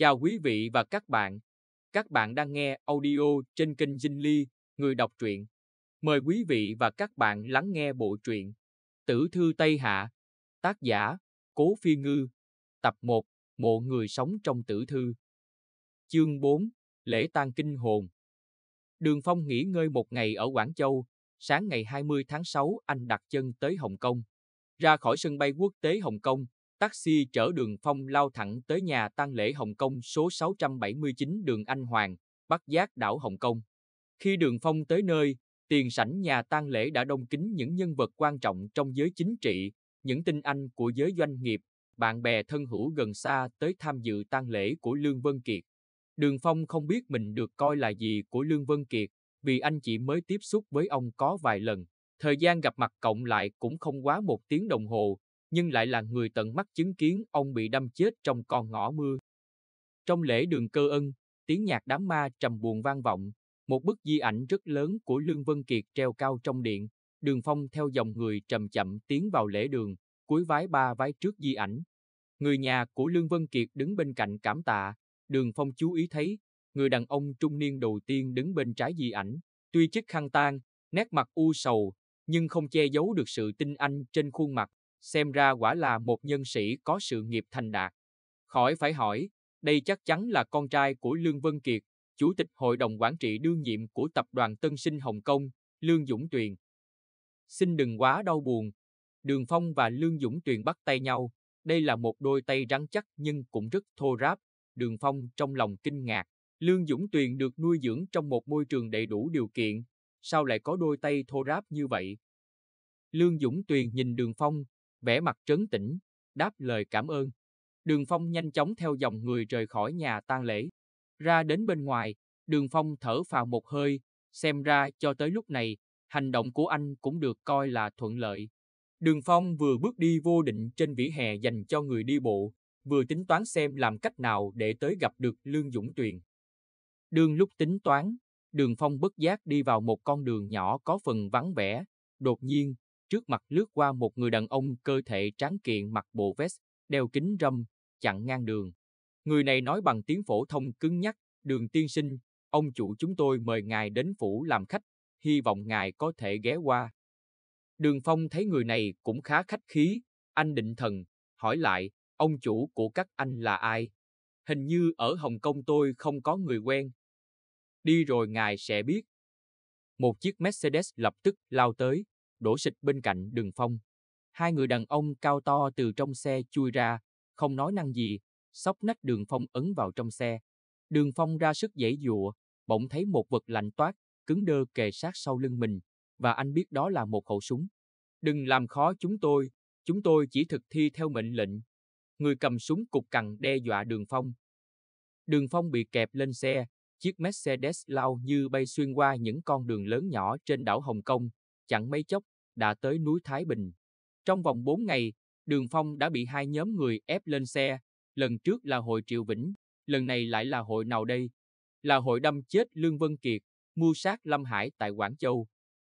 Chào quý vị và các bạn. Các bạn đang nghe audio trên kênh Dinh Ly, người đọc truyện. Mời quý vị và các bạn lắng nghe bộ truyện Tử Thư Tây Hạ, tác giả Cố Phi Ngư, tập 1, Mộ Người Sống Trong Tử Thư. Chương 4, Lễ tang Kinh Hồn Đường Phong nghỉ ngơi một ngày ở Quảng Châu, sáng ngày 20 tháng 6 anh đặt chân tới Hồng Kông. Ra khỏi sân bay quốc tế Hồng Kông, taxi chở Đường Phong lao thẳng tới nhà tang lễ Hồng Kông số 679 đường Anh Hoàng, Bắc Giác đảo Hồng Kông. Khi Đường Phong tới nơi, tiền sảnh nhà tang lễ đã đông kín những nhân vật quan trọng trong giới chính trị, những tinh anh của giới doanh nghiệp, bạn bè thân hữu gần xa tới tham dự tang lễ của Lương Vân Kiệt. Đường Phong không biết mình được coi là gì của Lương Vân Kiệt, vì anh chỉ mới tiếp xúc với ông có vài lần. Thời gian gặp mặt cộng lại cũng không quá một tiếng đồng hồ, nhưng lại là người tận mắt chứng kiến ông bị đâm chết trong con ngõ mưa. Trong lễ đường cơ ân, tiếng nhạc đám ma trầm buồn vang vọng, một bức di ảnh rất lớn của Lương Vân Kiệt treo cao trong điện, đường phong theo dòng người trầm chậm tiến vào lễ đường, cuối vái ba vái trước di ảnh. Người nhà của Lương Vân Kiệt đứng bên cạnh cảm tạ, đường phong chú ý thấy, người đàn ông trung niên đầu tiên đứng bên trái di ảnh, tuy chiếc khăn tang nét mặt u sầu, nhưng không che giấu được sự tinh anh trên khuôn mặt, xem ra quả là một nhân sĩ có sự nghiệp thành đạt. Khỏi phải hỏi, đây chắc chắn là con trai của Lương Vân Kiệt, Chủ tịch Hội đồng Quản trị đương nhiệm của Tập đoàn Tân Sinh Hồng Kông, Lương Dũng Tuyền. Xin đừng quá đau buồn. Đường Phong và Lương Dũng Tuyền bắt tay nhau, đây là một đôi tay rắn chắc nhưng cũng rất thô ráp. Đường Phong trong lòng kinh ngạc, Lương Dũng Tuyền được nuôi dưỡng trong một môi trường đầy đủ điều kiện, sao lại có đôi tay thô ráp như vậy? Lương Dũng Tuyền nhìn Đường Phong, vẻ mặt trấn tĩnh, đáp lời cảm ơn. Đường Phong nhanh chóng theo dòng người rời khỏi nhà tang lễ. Ra đến bên ngoài, Đường Phong thở phào một hơi, xem ra cho tới lúc này, hành động của anh cũng được coi là thuận lợi. Đường Phong vừa bước đi vô định trên vỉa hè dành cho người đi bộ, vừa tính toán xem làm cách nào để tới gặp được Lương Dũng Tuyền. Đường lúc tính toán, Đường Phong bất giác đi vào một con đường nhỏ có phần vắng vẻ, đột nhiên, trước mặt lướt qua một người đàn ông cơ thể tráng kiện mặc bộ vest, đeo kính râm, chặn ngang đường. Người này nói bằng tiếng phổ thông cứng nhắc, đường tiên sinh, ông chủ chúng tôi mời ngài đến phủ làm khách, hy vọng ngài có thể ghé qua. Đường Phong thấy người này cũng khá khách khí, anh định thần, hỏi lại, ông chủ của các anh là ai? Hình như ở Hồng Kông tôi không có người quen. Đi rồi ngài sẽ biết. Một chiếc Mercedes lập tức lao tới, đổ xịt bên cạnh đường phong. Hai người đàn ông cao to từ trong xe chui ra, không nói năng gì, sóc nách đường phong ấn vào trong xe. Đường phong ra sức dễ dụa, bỗng thấy một vật lạnh toát, cứng đơ kề sát sau lưng mình, và anh biết đó là một khẩu súng. Đừng làm khó chúng tôi, chúng tôi chỉ thực thi theo mệnh lệnh. Người cầm súng cục cằn đe dọa đường phong. Đường phong bị kẹp lên xe, chiếc Mercedes lao như bay xuyên qua những con đường lớn nhỏ trên đảo Hồng Kông, chẳng mấy chốc đã tới núi Thái Bình. Trong vòng 4 ngày, Đường Phong đã bị hai nhóm người ép lên xe, lần trước là hội Triệu Vĩnh, lần này lại là hội nào đây? Là hội đâm chết Lương Vân Kiệt, mua sát Lâm Hải tại Quảng Châu.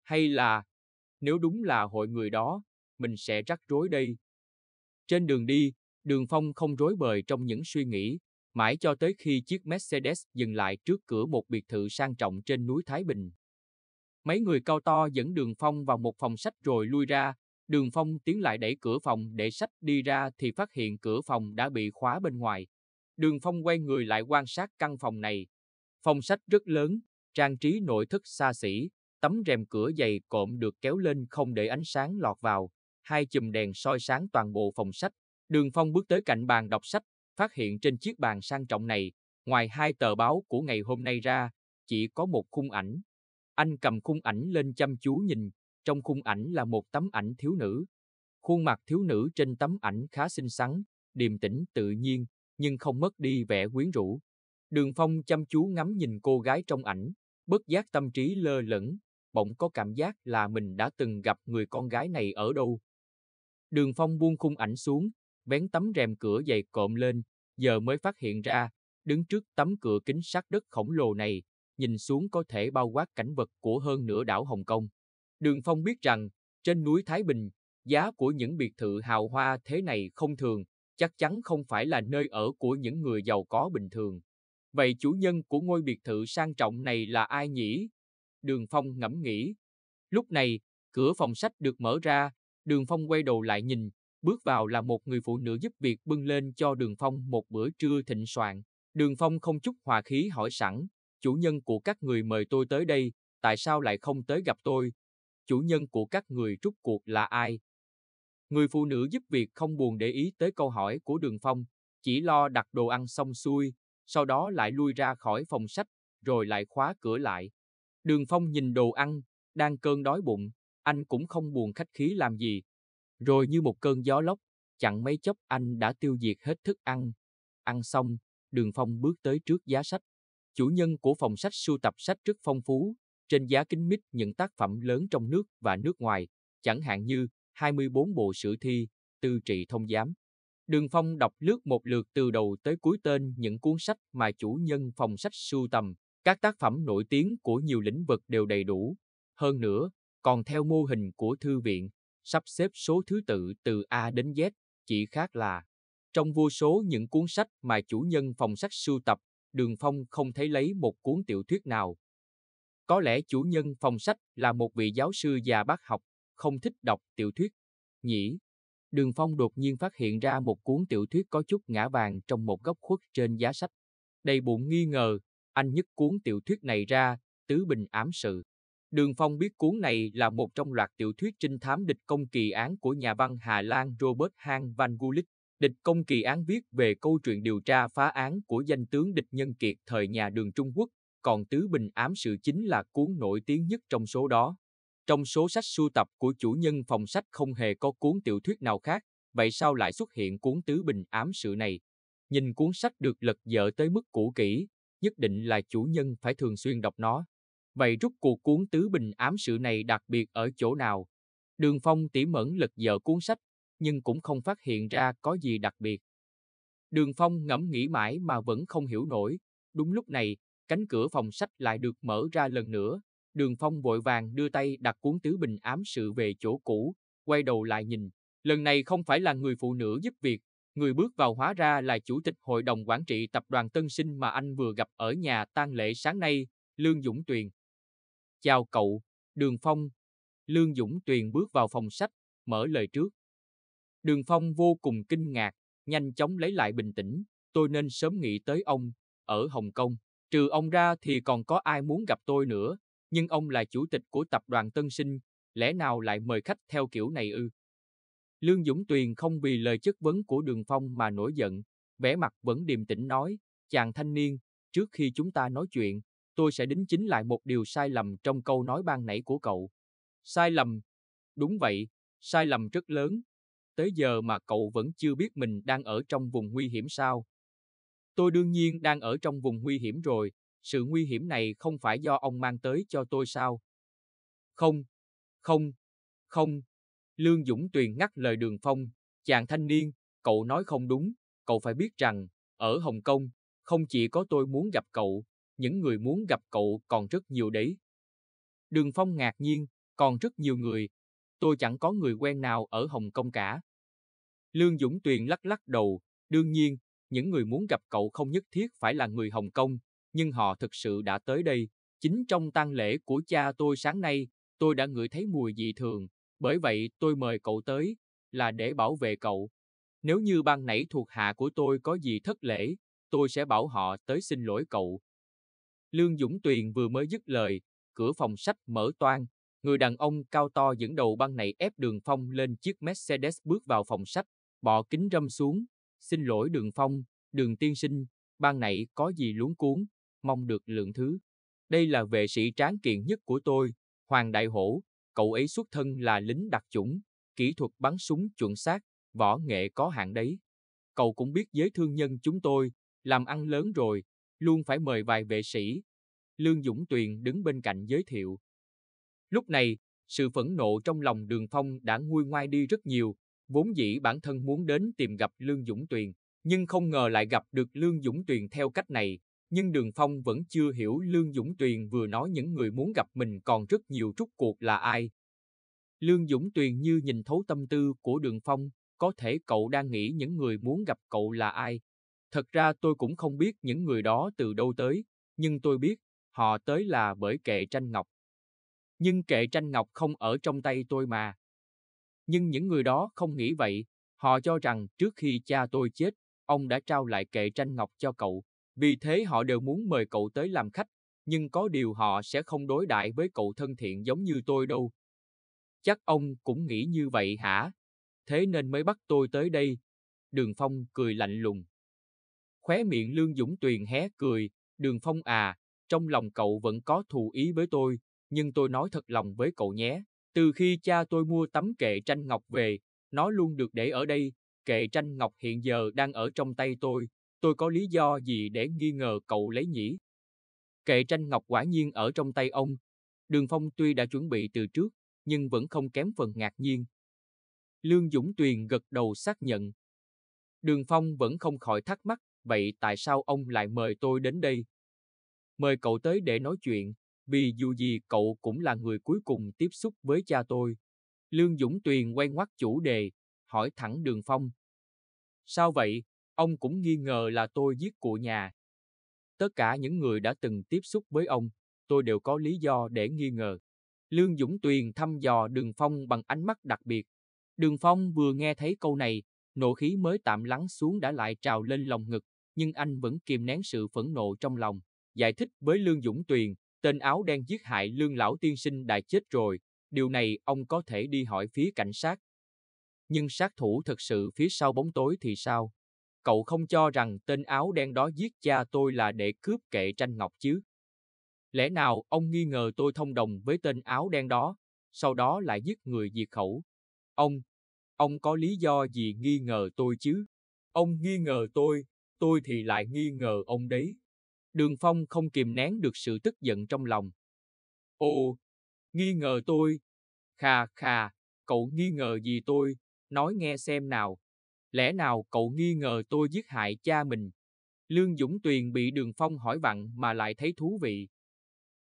Hay là, nếu đúng là hội người đó, mình sẽ rắc rối đây. Trên đường đi, Đường Phong không rối bời trong những suy nghĩ, mãi cho tới khi chiếc Mercedes dừng lại trước cửa một biệt thự sang trọng trên núi Thái Bình. Mấy người cao to dẫn Đường Phong vào một phòng sách rồi lui ra, Đường Phong tiến lại đẩy cửa phòng để sách đi ra thì phát hiện cửa phòng đã bị khóa bên ngoài. Đường Phong quay người lại quan sát căn phòng này. Phòng sách rất lớn, trang trí nội thất xa xỉ, tấm rèm cửa dày cộm được kéo lên không để ánh sáng lọt vào, hai chùm đèn soi sáng toàn bộ phòng sách. Đường Phong bước tới cạnh bàn đọc sách, phát hiện trên chiếc bàn sang trọng này, ngoài hai tờ báo của ngày hôm nay ra, chỉ có một khung ảnh, anh cầm khung ảnh lên chăm chú nhìn, trong khung ảnh là một tấm ảnh thiếu nữ. Khuôn mặt thiếu nữ trên tấm ảnh khá xinh xắn, điềm tĩnh tự nhiên, nhưng không mất đi vẻ quyến rũ. Đường Phong chăm chú ngắm nhìn cô gái trong ảnh, bất giác tâm trí lơ lửng, bỗng có cảm giác là mình đã từng gặp người con gái này ở đâu. Đường Phong buông khung ảnh xuống, vén tấm rèm cửa dày cộm lên, giờ mới phát hiện ra, đứng trước tấm cửa kính sắt đất khổng lồ này, nhìn xuống có thể bao quát cảnh vật của hơn nửa đảo Hồng Kông. Đường Phong biết rằng, trên núi Thái Bình, giá của những biệt thự hào hoa thế này không thường, chắc chắn không phải là nơi ở của những người giàu có bình thường. Vậy chủ nhân của ngôi biệt thự sang trọng này là ai nhỉ? Đường Phong ngẫm nghĩ. Lúc này, cửa phòng sách được mở ra, Đường Phong quay đầu lại nhìn, bước vào là một người phụ nữ giúp việc bưng lên cho Đường Phong một bữa trưa thịnh soạn. Đường Phong không chút hòa khí hỏi sẵn, Chủ nhân của các người mời tôi tới đây, tại sao lại không tới gặp tôi? Chủ nhân của các người rút cuộc là ai? Người phụ nữ giúp việc không buồn để ý tới câu hỏi của Đường Phong, chỉ lo đặt đồ ăn xong xuôi, sau đó lại lui ra khỏi phòng sách, rồi lại khóa cửa lại. Đường Phong nhìn đồ ăn, đang cơn đói bụng, anh cũng không buồn khách khí làm gì. Rồi như một cơn gió lốc, chẳng mấy chốc anh đã tiêu diệt hết thức ăn. Ăn xong, Đường Phong bước tới trước giá sách, chủ nhân của phòng sách sưu tập sách rất phong phú, trên giá kính mít những tác phẩm lớn trong nước và nước ngoài, chẳng hạn như 24 bộ sử thi, tư trị thông giám. Đường Phong đọc lướt một lượt từ đầu tới cuối tên những cuốn sách mà chủ nhân phòng sách sưu tầm, các tác phẩm nổi tiếng của nhiều lĩnh vực đều đầy đủ. Hơn nữa, còn theo mô hình của thư viện, sắp xếp số thứ tự từ A đến Z, chỉ khác là trong vô số những cuốn sách mà chủ nhân phòng sách sưu tập Đường Phong không thấy lấy một cuốn tiểu thuyết nào. Có lẽ chủ nhân phòng sách là một vị giáo sư già bác học, không thích đọc tiểu thuyết. Nhỉ? Đường Phong đột nhiên phát hiện ra một cuốn tiểu thuyết có chút ngã vàng trong một góc khuất trên giá sách. Đầy bụng nghi ngờ, anh nhấc cuốn tiểu thuyết này ra, tứ bình ám sự. Đường Phong biết cuốn này là một trong loạt tiểu thuyết trinh thám địch công kỳ án của nhà văn Hà Lan Robert Hahn van Gulick. Địch Công Kỳ án viết về câu chuyện điều tra phá án của danh tướng địch nhân kiệt thời nhà đường Trung Quốc, còn Tứ Bình ám sự chính là cuốn nổi tiếng nhất trong số đó. Trong số sách sưu tập của chủ nhân phòng sách không hề có cuốn tiểu thuyết nào khác, vậy sao lại xuất hiện cuốn Tứ Bình ám sự này? Nhìn cuốn sách được lật dở tới mức cũ kỹ, nhất định là chủ nhân phải thường xuyên đọc nó. Vậy rút cuộc cuốn Tứ Bình ám sự này đặc biệt ở chỗ nào? Đường Phong tỉ mẩn lật dở cuốn sách nhưng cũng không phát hiện ra có gì đặc biệt. Đường Phong ngẫm nghĩ mãi mà vẫn không hiểu nổi. Đúng lúc này, cánh cửa phòng sách lại được mở ra lần nữa. Đường Phong vội vàng đưa tay đặt cuốn tứ bình ám sự về chỗ cũ, quay đầu lại nhìn. Lần này không phải là người phụ nữ giúp việc, người bước vào hóa ra là chủ tịch hội đồng quản trị tập đoàn Tân Sinh mà anh vừa gặp ở nhà tang lễ sáng nay, Lương Dũng Tuyền. Chào cậu, Đường Phong. Lương Dũng Tuyền bước vào phòng sách, mở lời trước. Đường Phong vô cùng kinh ngạc, nhanh chóng lấy lại bình tĩnh, tôi nên sớm nghĩ tới ông, ở Hồng Kông. Trừ ông ra thì còn có ai muốn gặp tôi nữa, nhưng ông là chủ tịch của tập đoàn Tân Sinh, lẽ nào lại mời khách theo kiểu này ư? Lương Dũng Tuyền không vì lời chất vấn của Đường Phong mà nổi giận, vẻ mặt vẫn điềm tĩnh nói, chàng thanh niên, trước khi chúng ta nói chuyện, tôi sẽ đính chính lại một điều sai lầm trong câu nói ban nãy của cậu. Sai lầm? Đúng vậy, sai lầm rất lớn, tới giờ mà cậu vẫn chưa biết mình đang ở trong vùng nguy hiểm sao? Tôi đương nhiên đang ở trong vùng nguy hiểm rồi, sự nguy hiểm này không phải do ông mang tới cho tôi sao? Không, không, không. Lương Dũng Tuyền ngắt lời Đường Phong, chàng thanh niên, cậu nói không đúng, cậu phải biết rằng, ở Hồng Kông, không chỉ có tôi muốn gặp cậu, những người muốn gặp cậu còn rất nhiều đấy. Đường Phong ngạc nhiên, còn rất nhiều người, tôi chẳng có người quen nào ở Hồng Kông cả. Lương Dũng Tuyền lắc lắc đầu, đương nhiên, những người muốn gặp cậu không nhất thiết phải là người Hồng Kông, nhưng họ thực sự đã tới đây. Chính trong tang lễ của cha tôi sáng nay, tôi đã ngửi thấy mùi dị thường, bởi vậy tôi mời cậu tới, là để bảo vệ cậu. Nếu như ban nãy thuộc hạ của tôi có gì thất lễ, tôi sẽ bảo họ tới xin lỗi cậu. Lương Dũng Tuyền vừa mới dứt lời, cửa phòng sách mở toang, người đàn ông cao to dẫn đầu băng này ép đường phong lên chiếc Mercedes bước vào phòng sách, Bỏ kính râm xuống, xin lỗi đường phong, đường tiên sinh, ban nãy có gì luống cuốn, mong được lượng thứ. Đây là vệ sĩ tráng kiện nhất của tôi, Hoàng Đại Hổ, cậu ấy xuất thân là lính đặc chủng, kỹ thuật bắn súng chuẩn xác, võ nghệ có hạn đấy. Cậu cũng biết giới thương nhân chúng tôi, làm ăn lớn rồi, luôn phải mời vài vệ sĩ. Lương Dũng Tuyền đứng bên cạnh giới thiệu. Lúc này, sự phẫn nộ trong lòng đường phong đã nguôi ngoai đi rất nhiều, Vốn dĩ bản thân muốn đến tìm gặp Lương Dũng Tuyền, nhưng không ngờ lại gặp được Lương Dũng Tuyền theo cách này. Nhưng Đường Phong vẫn chưa hiểu Lương Dũng Tuyền vừa nói những người muốn gặp mình còn rất nhiều rút cuộc là ai. Lương Dũng Tuyền như nhìn thấu tâm tư của Đường Phong, có thể cậu đang nghĩ những người muốn gặp cậu là ai. Thật ra tôi cũng không biết những người đó từ đâu tới, nhưng tôi biết, họ tới là bởi kệ tranh ngọc. Nhưng kệ tranh ngọc không ở trong tay tôi mà. Nhưng những người đó không nghĩ vậy, họ cho rằng trước khi cha tôi chết, ông đã trao lại kệ tranh ngọc cho cậu, vì thế họ đều muốn mời cậu tới làm khách, nhưng có điều họ sẽ không đối đãi với cậu thân thiện giống như tôi đâu. Chắc ông cũng nghĩ như vậy hả? Thế nên mới bắt tôi tới đây. Đường Phong cười lạnh lùng. Khóe miệng Lương Dũng Tuyền hé cười, Đường Phong à, trong lòng cậu vẫn có thù ý với tôi, nhưng tôi nói thật lòng với cậu nhé, từ khi cha tôi mua tấm kệ tranh ngọc về, nó luôn được để ở đây, kệ tranh ngọc hiện giờ đang ở trong tay tôi, tôi có lý do gì để nghi ngờ cậu lấy nhỉ? Kệ tranh ngọc quả nhiên ở trong tay ông. Đường Phong tuy đã chuẩn bị từ trước, nhưng vẫn không kém phần ngạc nhiên. Lương Dũng Tuyền gật đầu xác nhận. Đường Phong vẫn không khỏi thắc mắc, vậy tại sao ông lại mời tôi đến đây? Mời cậu tới để nói chuyện, vì dù gì cậu cũng là người cuối cùng tiếp xúc với cha tôi. Lương Dũng Tuyền quay ngoắt chủ đề, hỏi thẳng Đường Phong. Sao vậy? Ông cũng nghi ngờ là tôi giết cụ nhà. Tất cả những người đã từng tiếp xúc với ông, tôi đều có lý do để nghi ngờ. Lương Dũng Tuyền thăm dò Đường Phong bằng ánh mắt đặc biệt. Đường Phong vừa nghe thấy câu này, nộ khí mới tạm lắng xuống đã lại trào lên lòng ngực, nhưng anh vẫn kìm nén sự phẫn nộ trong lòng. Giải thích với Lương Dũng Tuyền, Tên áo đen giết hại lương lão tiên sinh đã chết rồi, điều này ông có thể đi hỏi phía cảnh sát. Nhưng sát thủ thật sự phía sau bóng tối thì sao? Cậu không cho rằng tên áo đen đó giết cha tôi là để cướp kệ tranh ngọc chứ? Lẽ nào ông nghi ngờ tôi thông đồng với tên áo đen đó, sau đó lại giết người diệt khẩu? Ông, ông có lý do gì nghi ngờ tôi chứ? Ông nghi ngờ tôi, tôi thì lại nghi ngờ ông đấy. Đường Phong không kìm nén được sự tức giận trong lòng. Ồ, nghi ngờ tôi. Khà khà, cậu nghi ngờ gì tôi, nói nghe xem nào. Lẽ nào cậu nghi ngờ tôi giết hại cha mình? Lương Dũng Tuyền bị Đường Phong hỏi vặn mà lại thấy thú vị.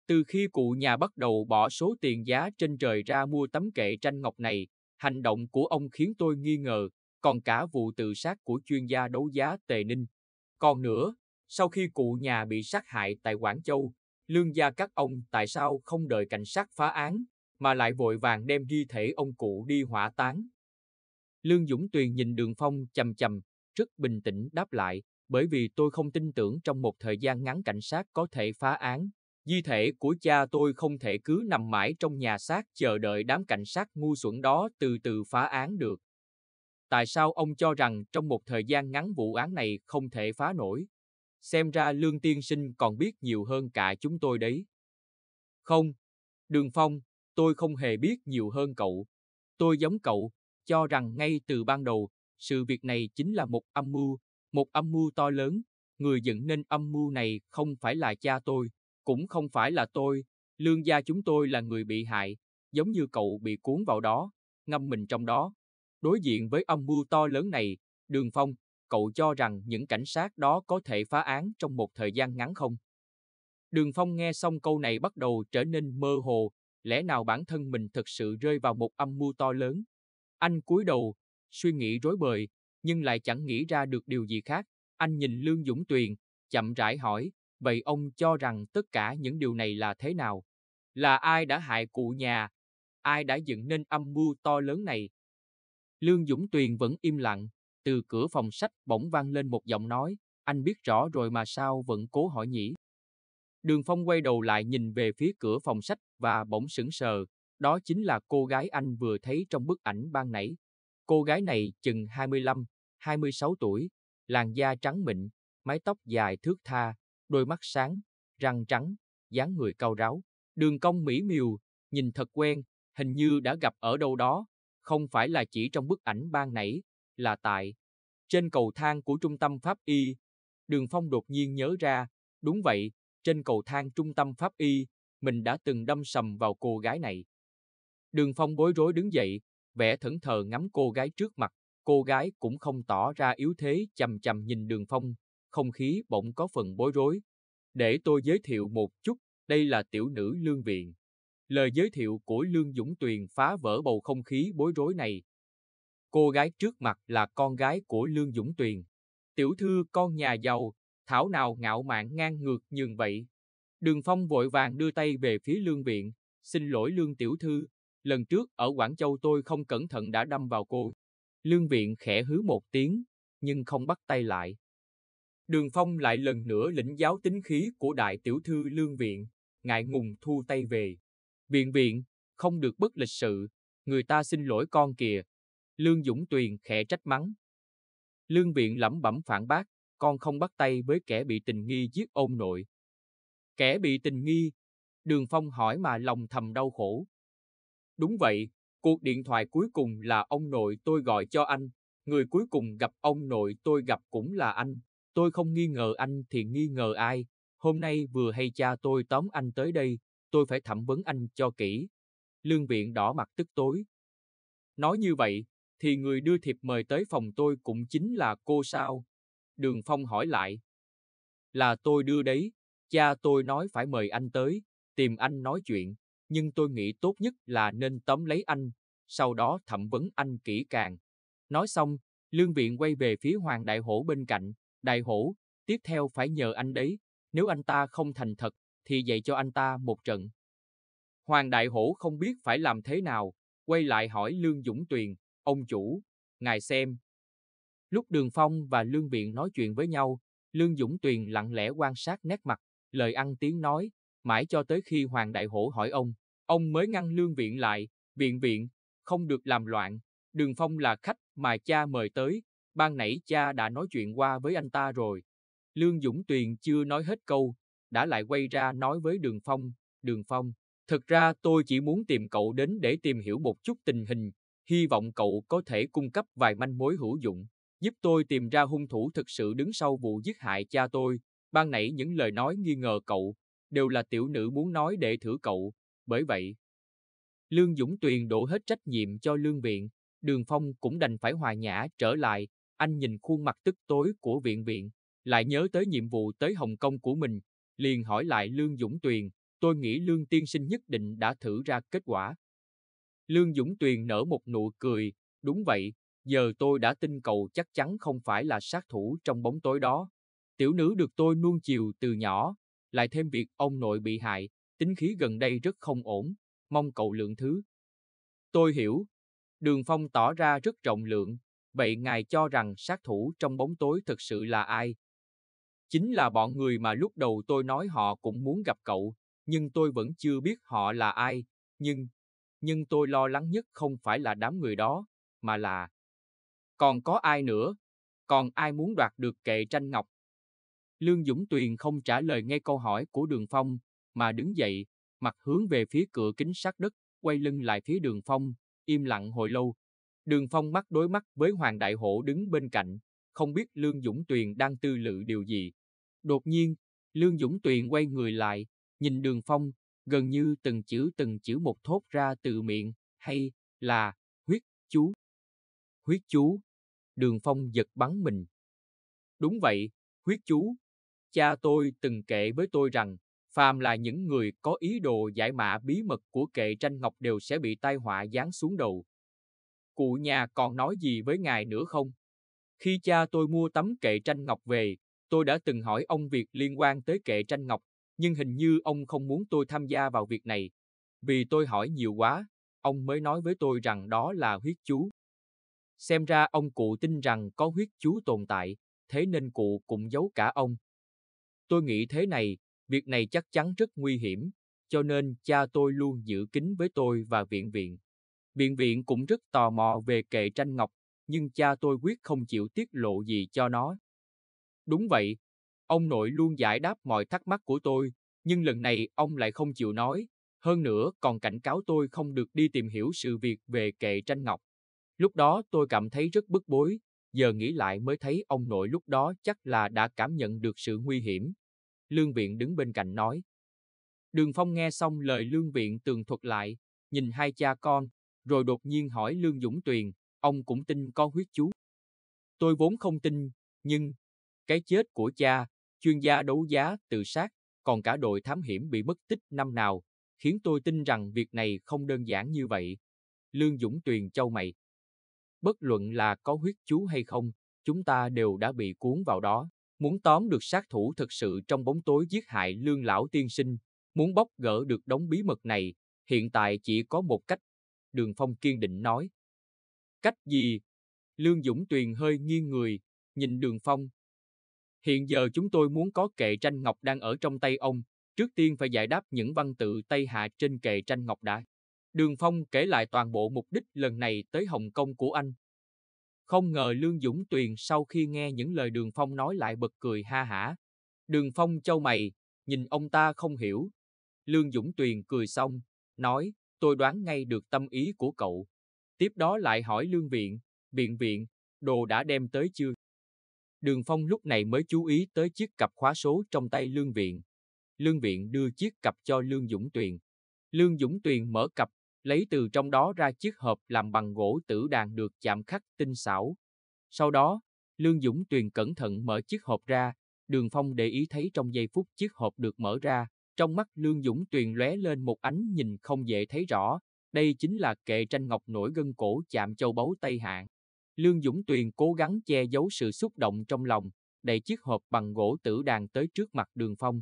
Từ khi cụ nhà bắt đầu bỏ số tiền giá trên trời ra mua tấm kệ tranh ngọc này, hành động của ông khiến tôi nghi ngờ, còn cả vụ tự sát của chuyên gia đấu giá Tề Ninh. Còn nữa, sau khi cụ nhà bị sát hại tại Quảng Châu, lương gia các ông tại sao không đợi cảnh sát phá án, mà lại vội vàng đem di thể ông cụ đi hỏa táng. Lương Dũng Tuyền nhìn đường phong chầm chầm, rất bình tĩnh đáp lại, bởi vì tôi không tin tưởng trong một thời gian ngắn cảnh sát có thể phá án. Di thể của cha tôi không thể cứ nằm mãi trong nhà xác chờ đợi đám cảnh sát ngu xuẩn đó từ từ phá án được. Tại sao ông cho rằng trong một thời gian ngắn vụ án này không thể phá nổi? Xem ra Lương Tiên Sinh còn biết nhiều hơn cả chúng tôi đấy. Không, Đường Phong, tôi không hề biết nhiều hơn cậu. Tôi giống cậu, cho rằng ngay từ ban đầu, sự việc này chính là một âm mưu, một âm mưu to lớn. Người dựng nên âm mưu này không phải là cha tôi, cũng không phải là tôi. Lương gia chúng tôi là người bị hại, giống như cậu bị cuốn vào đó, ngâm mình trong đó. Đối diện với âm mưu to lớn này, Đường Phong cậu cho rằng những cảnh sát đó có thể phá án trong một thời gian ngắn không? Đường Phong nghe xong câu này bắt đầu trở nên mơ hồ, lẽ nào bản thân mình thực sự rơi vào một âm mưu to lớn? Anh cúi đầu, suy nghĩ rối bời, nhưng lại chẳng nghĩ ra được điều gì khác. Anh nhìn Lương Dũng Tuyền, chậm rãi hỏi, vậy ông cho rằng tất cả những điều này là thế nào? Là ai đã hại cụ nhà? Ai đã dựng nên âm mưu to lớn này? Lương Dũng Tuyền vẫn im lặng, từ cửa phòng sách bỗng vang lên một giọng nói, anh biết rõ rồi mà sao vẫn cố hỏi nhỉ? Đường Phong quay đầu lại nhìn về phía cửa phòng sách và bỗng sững sờ, đó chính là cô gái anh vừa thấy trong bức ảnh ban nãy. Cô gái này chừng 25, 26 tuổi, làn da trắng mịn, mái tóc dài thước tha, đôi mắt sáng, răng trắng, dáng người cao ráo, đường cong mỹ miều, nhìn thật quen, hình như đã gặp ở đâu đó, không phải là chỉ trong bức ảnh ban nãy, là tại trên cầu thang của trung tâm pháp y. Đường Phong đột nhiên nhớ ra, đúng vậy, trên cầu thang trung tâm pháp y, mình đã từng đâm sầm vào cô gái này. Đường Phong bối rối đứng dậy, vẻ thẫn thờ ngắm cô gái trước mặt, cô gái cũng không tỏ ra yếu thế chầm chầm nhìn Đường Phong, không khí bỗng có phần bối rối. Để tôi giới thiệu một chút, đây là tiểu nữ Lương Viện. Lời giới thiệu của Lương Dũng Tuyền phá vỡ bầu không khí bối rối này, cô gái trước mặt là con gái của Lương Dũng Tuyền. Tiểu thư con nhà giàu, thảo nào ngạo mạn ngang ngược nhường vậy. Đường Phong vội vàng đưa tay về phía Lương Viện, xin lỗi Lương Tiểu Thư, lần trước ở Quảng Châu tôi không cẩn thận đã đâm vào cô. Lương Viện khẽ hứ một tiếng, nhưng không bắt tay lại. Đường Phong lại lần nữa lĩnh giáo tính khí của đại tiểu thư Lương Viện, ngại ngùng thu tay về. Viện viện, không được bất lịch sự, người ta xin lỗi con kìa, Lương Dũng Tuyền khẽ trách mắng. Lương Biện lẩm bẩm phản bác, con không bắt tay với kẻ bị tình nghi giết ông nội. Kẻ bị tình nghi? Đường Phong hỏi mà lòng thầm đau khổ. Đúng vậy, cuộc điện thoại cuối cùng là ông nội tôi gọi cho anh, người cuối cùng gặp ông nội tôi gặp cũng là anh. Tôi không nghi ngờ anh thì nghi ngờ ai, hôm nay vừa hay cha tôi tóm anh tới đây, tôi phải thẩm vấn anh cho kỹ. Lương viện đỏ mặt tức tối. Nói như vậy, thì người đưa thiệp mời tới phòng tôi cũng chính là cô sao? Đường Phong hỏi lại. Là tôi đưa đấy, cha tôi nói phải mời anh tới, tìm anh nói chuyện, nhưng tôi nghĩ tốt nhất là nên tóm lấy anh, sau đó thẩm vấn anh kỹ càng. Nói xong, Lương Viện quay về phía Hoàng Đại Hổ bên cạnh, Đại Hổ, tiếp theo phải nhờ anh đấy, nếu anh ta không thành thật, thì dạy cho anh ta một trận. Hoàng Đại Hổ không biết phải làm thế nào, quay lại hỏi Lương Dũng Tuyền, Ông chủ, ngài xem. Lúc Đường Phong và Lương Biện nói chuyện với nhau, Lương Dũng Tuyền lặng lẽ quan sát nét mặt, lời ăn tiếng nói, mãi cho tới khi Hoàng Đại Hổ hỏi ông, ông mới ngăn Lương Viện lại, viện viện, không được làm loạn, Đường Phong là khách mà cha mời tới, ban nãy cha đã nói chuyện qua với anh ta rồi. Lương Dũng Tuyền chưa nói hết câu, đã lại quay ra nói với Đường Phong, Đường Phong, thật ra tôi chỉ muốn tìm cậu đến để tìm hiểu một chút tình hình Hy vọng cậu có thể cung cấp vài manh mối hữu dụng, giúp tôi tìm ra hung thủ thực sự đứng sau vụ giết hại cha tôi. Ban nãy những lời nói nghi ngờ cậu, đều là tiểu nữ muốn nói để thử cậu, bởi vậy. Lương Dũng Tuyền đổ hết trách nhiệm cho lương viện, đường phong cũng đành phải hòa nhã trở lại, anh nhìn khuôn mặt tức tối của viện viện, lại nhớ tới nhiệm vụ tới Hồng Kông của mình, liền hỏi lại Lương Dũng Tuyền, tôi nghĩ Lương Tiên Sinh nhất định đã thử ra kết quả, Lương Dũng Tuyền nở một nụ cười, đúng vậy, giờ tôi đã tin cậu chắc chắn không phải là sát thủ trong bóng tối đó. Tiểu nữ được tôi nuông chiều từ nhỏ, lại thêm việc ông nội bị hại, tính khí gần đây rất không ổn, mong cậu lượng thứ. Tôi hiểu. Đường Phong tỏ ra rất rộng lượng, vậy ngài cho rằng sát thủ trong bóng tối thực sự là ai? Chính là bọn người mà lúc đầu tôi nói họ cũng muốn gặp cậu, nhưng tôi vẫn chưa biết họ là ai, nhưng nhưng tôi lo lắng nhất không phải là đám người đó, mà là còn có ai nữa, còn ai muốn đoạt được kệ tranh ngọc. Lương Dũng Tuyền không trả lời ngay câu hỏi của Đường Phong, mà đứng dậy, mặt hướng về phía cửa kính sát đất, quay lưng lại phía Đường Phong, im lặng hồi lâu. Đường Phong mắt đối mắt với Hoàng Đại Hổ đứng bên cạnh, không biết Lương Dũng Tuyền đang tư lự điều gì. Đột nhiên, Lương Dũng Tuyền quay người lại, nhìn Đường Phong, gần như từng chữ từng chữ một thốt ra từ miệng, hay là huyết chú. Huyết chú, đường phong giật bắn mình. Đúng vậy, huyết chú. Cha tôi từng kể với tôi rằng, phàm là những người có ý đồ giải mã bí mật của kệ tranh ngọc đều sẽ bị tai họa giáng xuống đầu. Cụ nhà còn nói gì với ngài nữa không? Khi cha tôi mua tấm kệ tranh ngọc về, tôi đã từng hỏi ông việc liên quan tới kệ tranh ngọc nhưng hình như ông không muốn tôi tham gia vào việc này. Vì tôi hỏi nhiều quá, ông mới nói với tôi rằng đó là huyết chú. Xem ra ông cụ tin rằng có huyết chú tồn tại, thế nên cụ cũng giấu cả ông. Tôi nghĩ thế này, việc này chắc chắn rất nguy hiểm, cho nên cha tôi luôn giữ kín với tôi và viện viện. Viện viện cũng rất tò mò về kệ tranh ngọc, nhưng cha tôi quyết không chịu tiết lộ gì cho nó. Đúng vậy, Ông nội luôn giải đáp mọi thắc mắc của tôi, nhưng lần này ông lại không chịu nói, hơn nữa còn cảnh cáo tôi không được đi tìm hiểu sự việc về kệ tranh ngọc. Lúc đó tôi cảm thấy rất bức bối, giờ nghĩ lại mới thấy ông nội lúc đó chắc là đã cảm nhận được sự nguy hiểm. Lương Viện đứng bên cạnh nói. Đường Phong nghe xong lời Lương Viện tường thuật lại, nhìn hai cha con, rồi đột nhiên hỏi Lương Dũng Tuyền, ông cũng tin có huyết chú. Tôi vốn không tin, nhưng cái chết của cha chuyên gia đấu giá tự sát, còn cả đội thám hiểm bị mất tích năm nào, khiến tôi tin rằng việc này không đơn giản như vậy. Lương Dũng Tuyền châu mày. Bất luận là có huyết chú hay không, chúng ta đều đã bị cuốn vào đó. Muốn tóm được sát thủ thực sự trong bóng tối giết hại lương lão tiên sinh, muốn bóc gỡ được đống bí mật này, hiện tại chỉ có một cách. Đường Phong kiên định nói. Cách gì? Lương Dũng Tuyền hơi nghiêng người, nhìn Đường Phong, Hiện giờ chúng tôi muốn có kệ tranh ngọc đang ở trong tay ông, trước tiên phải giải đáp những văn tự Tây Hạ trên kệ tranh ngọc đã. Đường Phong kể lại toàn bộ mục đích lần này tới Hồng Kông của anh. Không ngờ Lương Dũng Tuyền sau khi nghe những lời Đường Phong nói lại bật cười ha hả. Đường Phong châu mày, nhìn ông ta không hiểu. Lương Dũng Tuyền cười xong, nói, tôi đoán ngay được tâm ý của cậu. Tiếp đó lại hỏi Lương Viện, Biện Viện, đồ đã đem tới chưa? Đường Phong lúc này mới chú ý tới chiếc cặp khóa số trong tay Lương Viện. Lương Viện đưa chiếc cặp cho Lương Dũng Tuyền. Lương Dũng Tuyền mở cặp, lấy từ trong đó ra chiếc hộp làm bằng gỗ tử đàn được chạm khắc tinh xảo. Sau đó, Lương Dũng Tuyền cẩn thận mở chiếc hộp ra, Đường Phong để ý thấy trong giây phút chiếc hộp được mở ra, trong mắt Lương Dũng Tuyền lóe lên một ánh nhìn không dễ thấy rõ, đây chính là kệ tranh ngọc nổi gân cổ chạm châu báu Tây Hạng. Lương Dũng Tuyền cố gắng che giấu sự xúc động trong lòng, đẩy chiếc hộp bằng gỗ tử đàn tới trước mặt Đường Phong.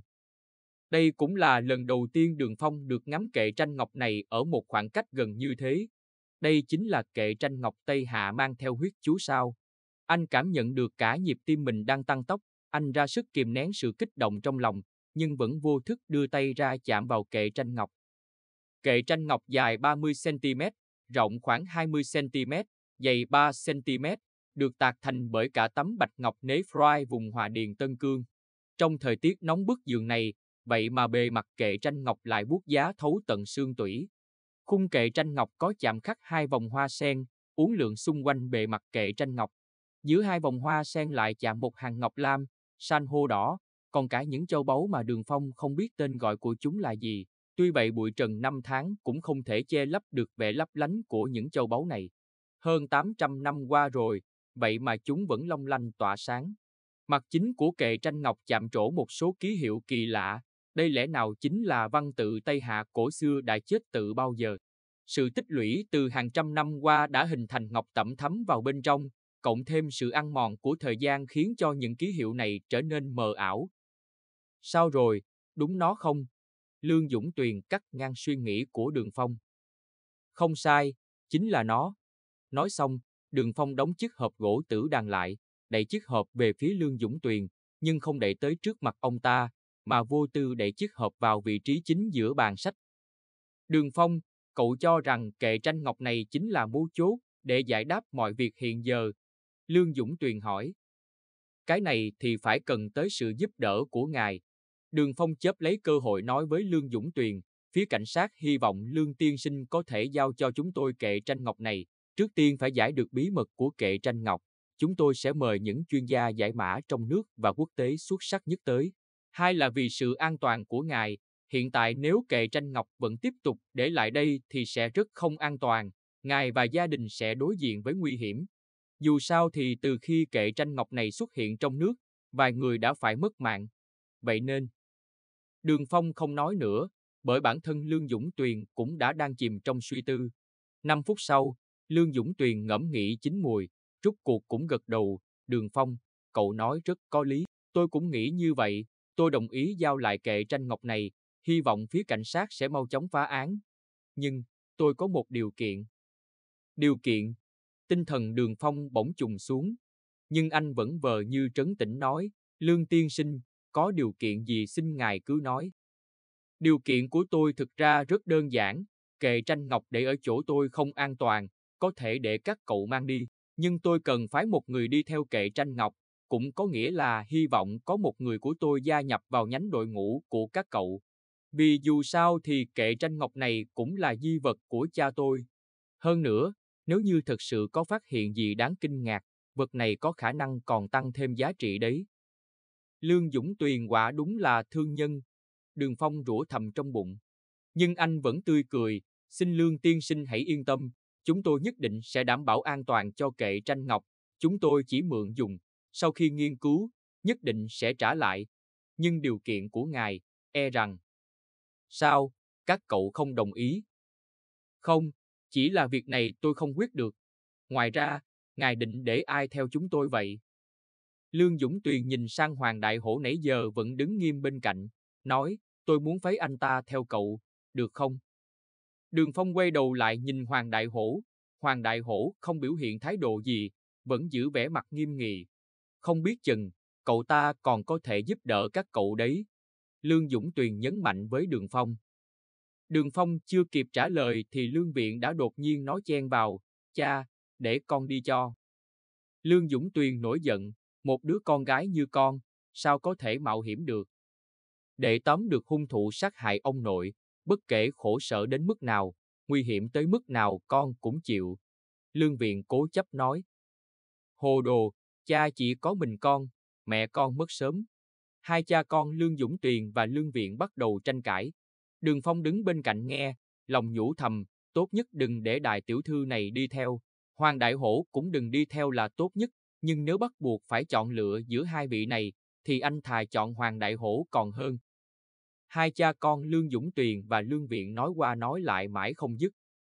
Đây cũng là lần đầu tiên Đường Phong được ngắm kệ tranh ngọc này ở một khoảng cách gần như thế. Đây chính là kệ tranh ngọc Tây Hạ mang theo huyết chú sao. Anh cảm nhận được cả nhịp tim mình đang tăng tốc, anh ra sức kìm nén sự kích động trong lòng, nhưng vẫn vô thức đưa tay ra chạm vào kệ tranh ngọc. Kệ tranh ngọc dài 30cm, rộng khoảng 20cm, dày 3cm, được tạc thành bởi cả tấm bạch ngọc nế fry vùng Hòa Điền Tân Cương. Trong thời tiết nóng bức giường này, vậy mà bề mặt kệ tranh ngọc lại buốt giá thấu tận xương tủy. Khung kệ tranh ngọc có chạm khắc hai vòng hoa sen, uốn lượng xung quanh bề mặt kệ tranh ngọc. Giữa hai vòng hoa sen lại chạm một hàng ngọc lam, san hô đỏ, còn cả những châu báu mà Đường Phong không biết tên gọi của chúng là gì. Tuy vậy bụi trần năm tháng cũng không thể che lấp được vẻ lấp lánh của những châu báu này hơn 800 năm qua rồi, vậy mà chúng vẫn long lanh tỏa sáng. Mặt chính của kệ tranh ngọc chạm trổ một số ký hiệu kỳ lạ, đây lẽ nào chính là văn tự Tây Hạ cổ xưa đã chết tự bao giờ. Sự tích lũy từ hàng trăm năm qua đã hình thành ngọc tẩm thấm vào bên trong, cộng thêm sự ăn mòn của thời gian khiến cho những ký hiệu này trở nên mờ ảo. Sao rồi, đúng nó không? Lương Dũng Tuyền cắt ngang suy nghĩ của Đường Phong. Không sai, chính là nó. Nói xong, Đường Phong đóng chiếc hộp gỗ tử đàn lại, đẩy chiếc hộp về phía Lương Dũng Tuyền, nhưng không đẩy tới trước mặt ông ta, mà vô tư đẩy chiếc hộp vào vị trí chính giữa bàn sách. Đường Phong, cậu cho rằng kệ tranh ngọc này chính là mưu chốt để giải đáp mọi việc hiện giờ. Lương Dũng Tuyền hỏi. Cái này thì phải cần tới sự giúp đỡ của ngài. Đường Phong chớp lấy cơ hội nói với Lương Dũng Tuyền, phía cảnh sát hy vọng Lương Tiên Sinh có thể giao cho chúng tôi kệ tranh ngọc này, Trước tiên phải giải được bí mật của kệ tranh ngọc, chúng tôi sẽ mời những chuyên gia giải mã trong nước và quốc tế xuất sắc nhất tới. Hai là vì sự an toàn của ngài, hiện tại nếu kệ tranh ngọc vẫn tiếp tục để lại đây thì sẽ rất không an toàn, ngài và gia đình sẽ đối diện với nguy hiểm. Dù sao thì từ khi kệ tranh ngọc này xuất hiện trong nước, vài người đã phải mất mạng. Vậy nên, Đường Phong không nói nữa, bởi bản thân Lương Dũng Tuyền cũng đã đang chìm trong suy tư. Năm phút sau, Lương Dũng Tuyền ngẫm nghĩ chín mùi, rút cuộc cũng gật đầu, Đường Phong, cậu nói rất có lý, tôi cũng nghĩ như vậy, tôi đồng ý giao lại kệ tranh ngọc này, hy vọng phía cảnh sát sẽ mau chóng phá án. Nhưng, tôi có một điều kiện. Điều kiện, tinh thần Đường Phong bỗng trùng xuống, nhưng anh vẫn vờ như trấn tĩnh nói, Lương Tiên Sinh, có điều kiện gì xin ngài cứ nói. Điều kiện của tôi thực ra rất đơn giản, kệ tranh ngọc để ở chỗ tôi không an toàn, có thể để các cậu mang đi, nhưng tôi cần phái một người đi theo kệ tranh ngọc, cũng có nghĩa là hy vọng có một người của tôi gia nhập vào nhánh đội ngũ của các cậu. Vì dù sao thì kệ tranh ngọc này cũng là di vật của cha tôi. Hơn nữa, nếu như thật sự có phát hiện gì đáng kinh ngạc, vật này có khả năng còn tăng thêm giá trị đấy. Lương Dũng Tuyền quả đúng là thương nhân. Đường Phong rủa thầm trong bụng. Nhưng anh vẫn tươi cười, xin Lương Tiên sinh hãy yên tâm, Chúng tôi nhất định sẽ đảm bảo an toàn cho kệ tranh ngọc, chúng tôi chỉ mượn dùng, sau khi nghiên cứu, nhất định sẽ trả lại. Nhưng điều kiện của ngài, e rằng. Sao, các cậu không đồng ý? Không, chỉ là việc này tôi không quyết được. Ngoài ra, ngài định để ai theo chúng tôi vậy? Lương Dũng Tuyền nhìn sang Hoàng Đại Hổ nãy giờ vẫn đứng nghiêm bên cạnh, nói, tôi muốn phái anh ta theo cậu, được không? Đường Phong quay đầu lại nhìn Hoàng Đại Hổ. Hoàng Đại Hổ không biểu hiện thái độ gì, vẫn giữ vẻ mặt nghiêm nghị. Không biết chừng, cậu ta còn có thể giúp đỡ các cậu đấy. Lương Dũng Tuyền nhấn mạnh với Đường Phong. Đường Phong chưa kịp trả lời thì Lương Viện đã đột nhiên nói chen vào, cha, để con đi cho. Lương Dũng Tuyền nổi giận, một đứa con gái như con, sao có thể mạo hiểm được. Để tóm được hung thủ sát hại ông nội, bất kể khổ sở đến mức nào, nguy hiểm tới mức nào con cũng chịu. Lương viện cố chấp nói. Hồ đồ, cha chỉ có mình con, mẹ con mất sớm. Hai cha con Lương Dũng Tuyền và Lương Viện bắt đầu tranh cãi. Đường Phong đứng bên cạnh nghe, lòng nhủ thầm, tốt nhất đừng để đại tiểu thư này đi theo. Hoàng Đại Hổ cũng đừng đi theo là tốt nhất, nhưng nếu bắt buộc phải chọn lựa giữa hai vị này, thì anh thà chọn Hoàng Đại Hổ còn hơn. Hai cha con Lương Dũng Tuyền và Lương Viện nói qua nói lại mãi không dứt.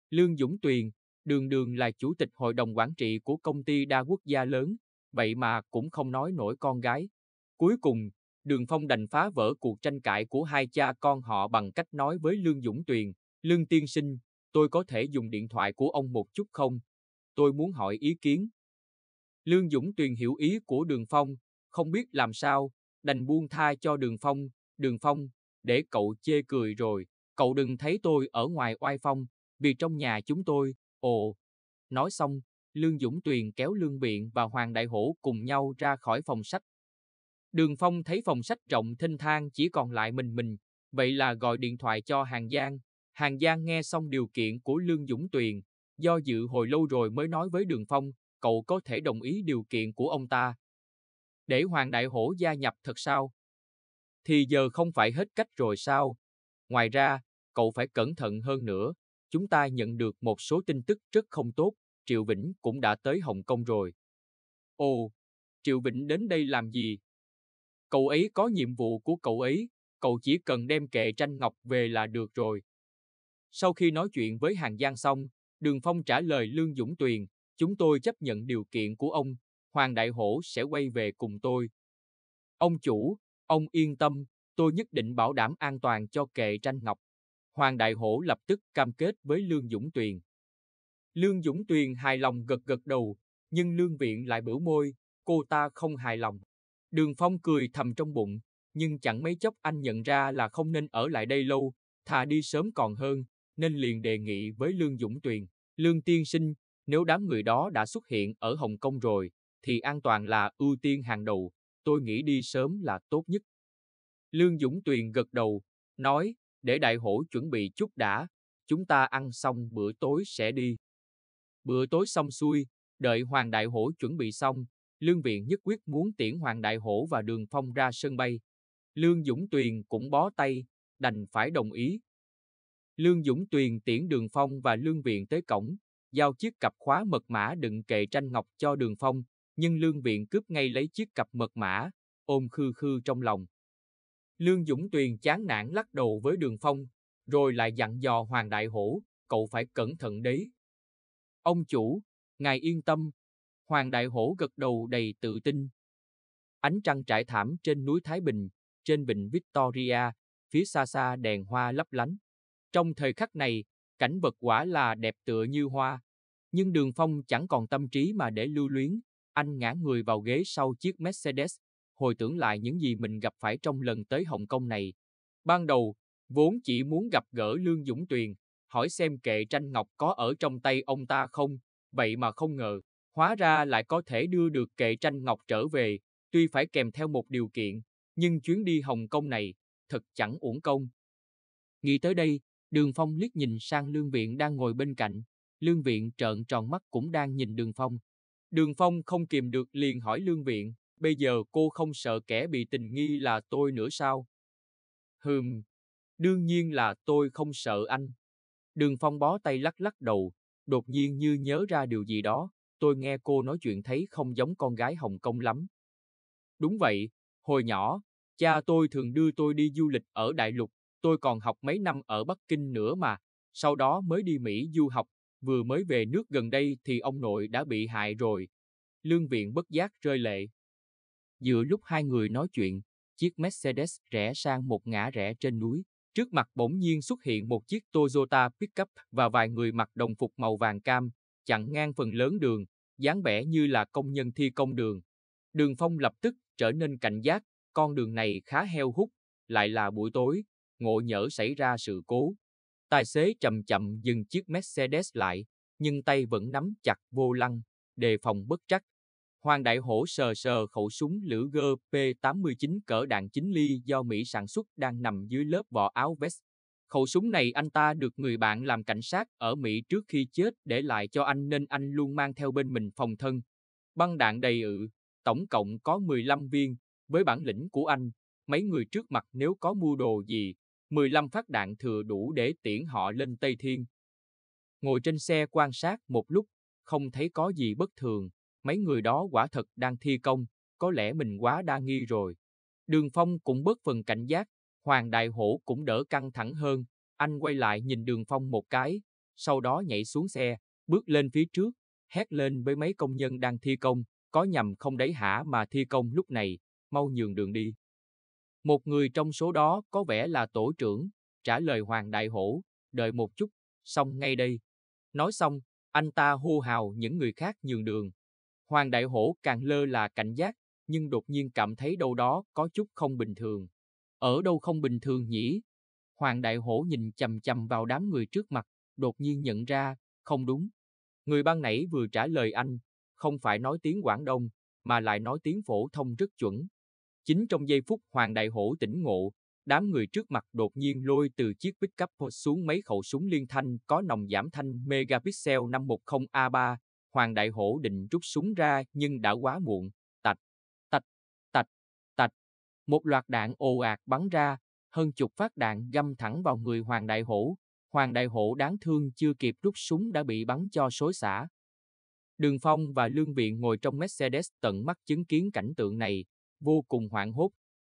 Lương Dũng Tuyền, đường đường là chủ tịch hội đồng quản trị của công ty đa quốc gia lớn, vậy mà cũng không nói nổi con gái. Cuối cùng, Đường Phong đành phá vỡ cuộc tranh cãi của hai cha con họ bằng cách nói với Lương Dũng Tuyền, Lương Tiên Sinh, tôi có thể dùng điện thoại của ông một chút không? Tôi muốn hỏi ý kiến. Lương Dũng Tuyền hiểu ý của Đường Phong, không biết làm sao, đành buông tha cho Đường Phong, Đường Phong, để cậu chê cười rồi, cậu đừng thấy tôi ở ngoài oai phong, vì trong nhà chúng tôi, ồ. Nói xong, Lương Dũng Tuyền kéo Lương Biện và Hoàng Đại Hổ cùng nhau ra khỏi phòng sách. Đường Phong thấy phòng sách rộng thênh thang chỉ còn lại mình mình, vậy là gọi điện thoại cho Hàng Giang. Hàng Giang nghe xong điều kiện của Lương Dũng Tuyền, do dự hồi lâu rồi mới nói với Đường Phong, cậu có thể đồng ý điều kiện của ông ta. Để Hoàng Đại Hổ gia nhập thật sao? thì giờ không phải hết cách rồi sao? Ngoài ra, cậu phải cẩn thận hơn nữa. Chúng ta nhận được một số tin tức rất không tốt, Triệu Vĩnh cũng đã tới Hồng Kông rồi. Ồ, Triệu Vĩnh đến đây làm gì? Cậu ấy có nhiệm vụ của cậu ấy, cậu chỉ cần đem kệ tranh ngọc về là được rồi. Sau khi nói chuyện với Hàng Giang xong, Đường Phong trả lời Lương Dũng Tuyền, chúng tôi chấp nhận điều kiện của ông, Hoàng Đại Hổ sẽ quay về cùng tôi. Ông chủ, Ông yên tâm, tôi nhất định bảo đảm an toàn cho kệ tranh ngọc. Hoàng Đại Hổ lập tức cam kết với Lương Dũng Tuyền. Lương Dũng Tuyền hài lòng gật gật đầu, nhưng Lương Viện lại bĩu môi, cô ta không hài lòng. Đường Phong cười thầm trong bụng, nhưng chẳng mấy chốc anh nhận ra là không nên ở lại đây lâu, thà đi sớm còn hơn, nên liền đề nghị với Lương Dũng Tuyền. Lương Tiên Sinh, nếu đám người đó đã xuất hiện ở Hồng Kông rồi, thì an toàn là ưu tiên hàng đầu, tôi nghĩ đi sớm là tốt nhất. Lương Dũng Tuyền gật đầu, nói, để đại hổ chuẩn bị chút đã, chúng ta ăn xong bữa tối sẽ đi. Bữa tối xong xuôi, đợi Hoàng Đại Hổ chuẩn bị xong, Lương Viện nhất quyết muốn tiễn Hoàng Đại Hổ và Đường Phong ra sân bay. Lương Dũng Tuyền cũng bó tay, đành phải đồng ý. Lương Dũng Tuyền tiễn Đường Phong và Lương Viện tới cổng, giao chiếc cặp khóa mật mã đựng kệ tranh ngọc cho Đường Phong, nhưng Lương Viện cướp ngay lấy chiếc cặp mật mã, ôm khư khư trong lòng. Lương Dũng Tuyền chán nản lắc đầu với đường phong, rồi lại dặn dò Hoàng Đại Hổ, cậu phải cẩn thận đấy. Ông chủ, ngài yên tâm. Hoàng Đại Hổ gật đầu đầy tự tin. Ánh trăng trải thảm trên núi Thái Bình, trên bình Victoria, phía xa xa đèn hoa lấp lánh. Trong thời khắc này, cảnh vật quả là đẹp tựa như hoa. Nhưng đường phong chẳng còn tâm trí mà để lưu luyến, anh ngã người vào ghế sau chiếc Mercedes, hồi tưởng lại những gì mình gặp phải trong lần tới Hồng Kông này. Ban đầu, vốn chỉ muốn gặp gỡ Lương Dũng Tuyền, hỏi xem kệ tranh ngọc có ở trong tay ông ta không, vậy mà không ngờ, hóa ra lại có thể đưa được kệ tranh ngọc trở về, tuy phải kèm theo một điều kiện, nhưng chuyến đi Hồng Kông này, thật chẳng uổng công. Nghĩ tới đây, Đường Phong liếc nhìn sang Lương Viện đang ngồi bên cạnh, Lương Viện trợn tròn mắt cũng đang nhìn Đường Phong, Đường Phong không kìm được liền hỏi Lương Viện, bây giờ cô không sợ kẻ bị tình nghi là tôi nữa sao? Hừm, đương nhiên là tôi không sợ anh. Đường Phong bó tay lắc lắc đầu, đột nhiên như nhớ ra điều gì đó, tôi nghe cô nói chuyện thấy không giống con gái Hồng Kông lắm. Đúng vậy, hồi nhỏ, cha tôi thường đưa tôi đi du lịch ở Đại Lục, tôi còn học mấy năm ở Bắc Kinh nữa mà, sau đó mới đi Mỹ du học vừa mới về nước gần đây thì ông nội đã bị hại rồi. Lương viện bất giác rơi lệ. Giữa lúc hai người nói chuyện, chiếc Mercedes rẽ sang một ngã rẽ trên núi. Trước mặt bỗng nhiên xuất hiện một chiếc Toyota pickup và vài người mặc đồng phục màu vàng cam, chặn ngang phần lớn đường, dáng vẻ như là công nhân thi công đường. Đường phong lập tức trở nên cảnh giác, con đường này khá heo hút, lại là buổi tối, ngộ nhỡ xảy ra sự cố. Tài xế chậm chậm dừng chiếc Mercedes lại, nhưng tay vẫn nắm chặt vô lăng, đề phòng bất trắc. Hoàng Đại Hổ sờ sờ khẩu súng lửa p 89 cỡ đạn 9 ly do Mỹ sản xuất đang nằm dưới lớp vỏ áo vest. Khẩu súng này anh ta được người bạn làm cảnh sát ở Mỹ trước khi chết để lại cho anh nên anh luôn mang theo bên mình phòng thân. Băng đạn đầy ự, tổng cộng có 15 viên. Với bản lĩnh của anh, mấy người trước mặt nếu có mua đồ gì, 15 phát đạn thừa đủ để tiễn họ lên Tây Thiên. Ngồi trên xe quan sát một lúc, không thấy có gì bất thường, mấy người đó quả thật đang thi công, có lẽ mình quá đa nghi rồi. Đường Phong cũng bớt phần cảnh giác, Hoàng Đại Hổ cũng đỡ căng thẳng hơn, anh quay lại nhìn Đường Phong một cái, sau đó nhảy xuống xe, bước lên phía trước, hét lên với mấy công nhân đang thi công, có nhầm không đấy hả mà thi công lúc này, mau nhường đường đi. Một người trong số đó có vẻ là tổ trưởng, trả lời Hoàng Đại Hổ, đợi một chút, xong ngay đây. Nói xong, anh ta hô hào những người khác nhường đường. Hoàng Đại Hổ càng lơ là cảnh giác, nhưng đột nhiên cảm thấy đâu đó có chút không bình thường. Ở đâu không bình thường nhỉ? Hoàng Đại Hổ nhìn chầm chầm vào đám người trước mặt, đột nhiên nhận ra, không đúng. Người ban nãy vừa trả lời anh, không phải nói tiếng Quảng Đông, mà lại nói tiếng phổ thông rất chuẩn. Chính trong giây phút Hoàng Đại Hổ tỉnh ngộ, đám người trước mặt đột nhiên lôi từ chiếc pickup xuống mấy khẩu súng liên thanh có nòng giảm thanh megapixel 510A3. Hoàng Đại Hổ định rút súng ra nhưng đã quá muộn. Tạch, tạch, tạch, tạch. Một loạt đạn ồ ạt bắn ra, hơn chục phát đạn găm thẳng vào người Hoàng Đại Hổ. Hoàng Đại Hổ đáng thương chưa kịp rút súng đã bị bắn cho xối xả. Đường Phong và Lương Viện ngồi trong Mercedes tận mắt chứng kiến cảnh tượng này, vô cùng hoảng hốt.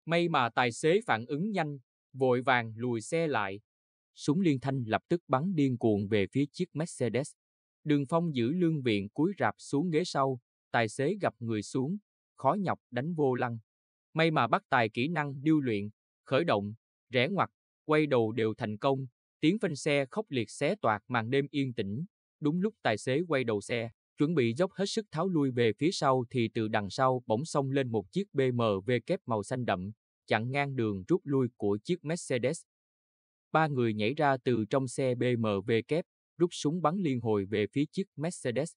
May mà tài xế phản ứng nhanh, vội vàng lùi xe lại. Súng liên thanh lập tức bắn điên cuồng về phía chiếc Mercedes. Đường phong giữ lương viện cúi rạp xuống ghế sau, tài xế gặp người xuống, khó nhọc đánh vô lăng. May mà bắt tài kỹ năng điêu luyện, khởi động, rẽ ngoặt, quay đầu đều thành công, tiếng phanh xe khốc liệt xé toạc màn đêm yên tĩnh, đúng lúc tài xế quay đầu xe, chuẩn bị dốc hết sức tháo lui về phía sau thì từ đằng sau bỗng xông lên một chiếc BMW kép màu xanh đậm, chặn ngang đường rút lui của chiếc Mercedes. Ba người nhảy ra từ trong xe BMW kép, rút súng bắn liên hồi về phía chiếc Mercedes.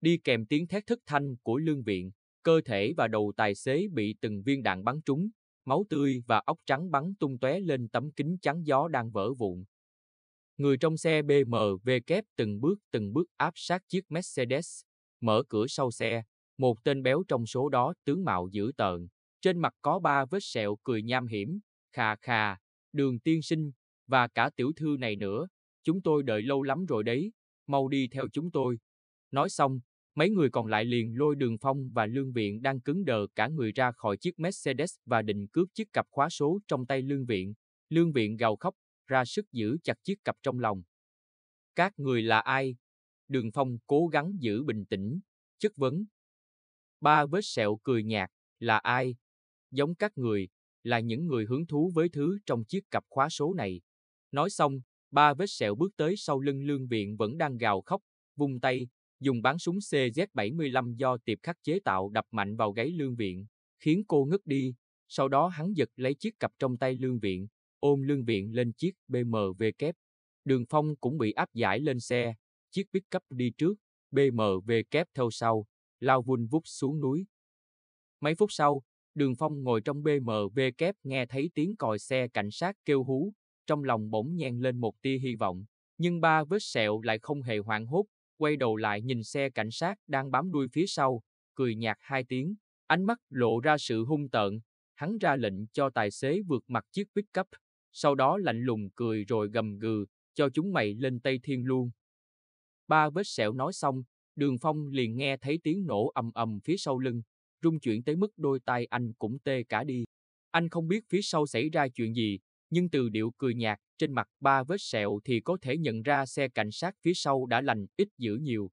Đi kèm tiếng thét thất thanh của lương viện, cơ thể và đầu tài xế bị từng viên đạn bắn trúng, máu tươi và óc trắng bắn tung tóe lên tấm kính chắn gió đang vỡ vụn. Người trong xe BMW kép từng bước từng bước áp sát chiếc Mercedes, mở cửa sau xe, một tên béo trong số đó tướng mạo dữ tợn, trên mặt có ba vết sẹo cười nham hiểm, khà khà, đường tiên sinh, và cả tiểu thư này nữa, chúng tôi đợi lâu lắm rồi đấy, mau đi theo chúng tôi. Nói xong, mấy người còn lại liền lôi đường phong và lương viện đang cứng đờ cả người ra khỏi chiếc Mercedes và định cướp chiếc cặp khóa số trong tay lương viện. Lương viện gào khóc ra sức giữ chặt chiếc cặp trong lòng. Các người là ai? Đường Phong cố gắng giữ bình tĩnh, chất vấn. Ba vết sẹo cười nhạt, là ai? Giống các người, là những người hứng thú với thứ trong chiếc cặp khóa số này. Nói xong, ba vết sẹo bước tới sau lưng lương viện vẫn đang gào khóc, vung tay, dùng bán súng CZ-75 do tiệp khắc chế tạo đập mạnh vào gáy lương viện, khiến cô ngất đi. Sau đó hắn giật lấy chiếc cặp trong tay lương viện, ôm lương viện lên chiếc BMW kép. Đường Phong cũng bị áp giải lên xe, chiếc pick-up đi trước, BMW kép theo sau, lao vun vút xuống núi. Mấy phút sau, Đường Phong ngồi trong BMW kép nghe thấy tiếng còi xe cảnh sát kêu hú, trong lòng bỗng nhen lên một tia hy vọng, nhưng ba vết sẹo lại không hề hoảng hốt, quay đầu lại nhìn xe cảnh sát đang bám đuôi phía sau, cười nhạt hai tiếng, ánh mắt lộ ra sự hung tợn, hắn ra lệnh cho tài xế vượt mặt chiếc pick-up sau đó lạnh lùng cười rồi gầm gừ, cho chúng mày lên Tây Thiên luôn. Ba vết sẹo nói xong, đường phong liền nghe thấy tiếng nổ ầm ầm phía sau lưng, rung chuyển tới mức đôi tay anh cũng tê cả đi. Anh không biết phía sau xảy ra chuyện gì, nhưng từ điệu cười nhạt trên mặt ba vết sẹo thì có thể nhận ra xe cảnh sát phía sau đã lành ít dữ nhiều.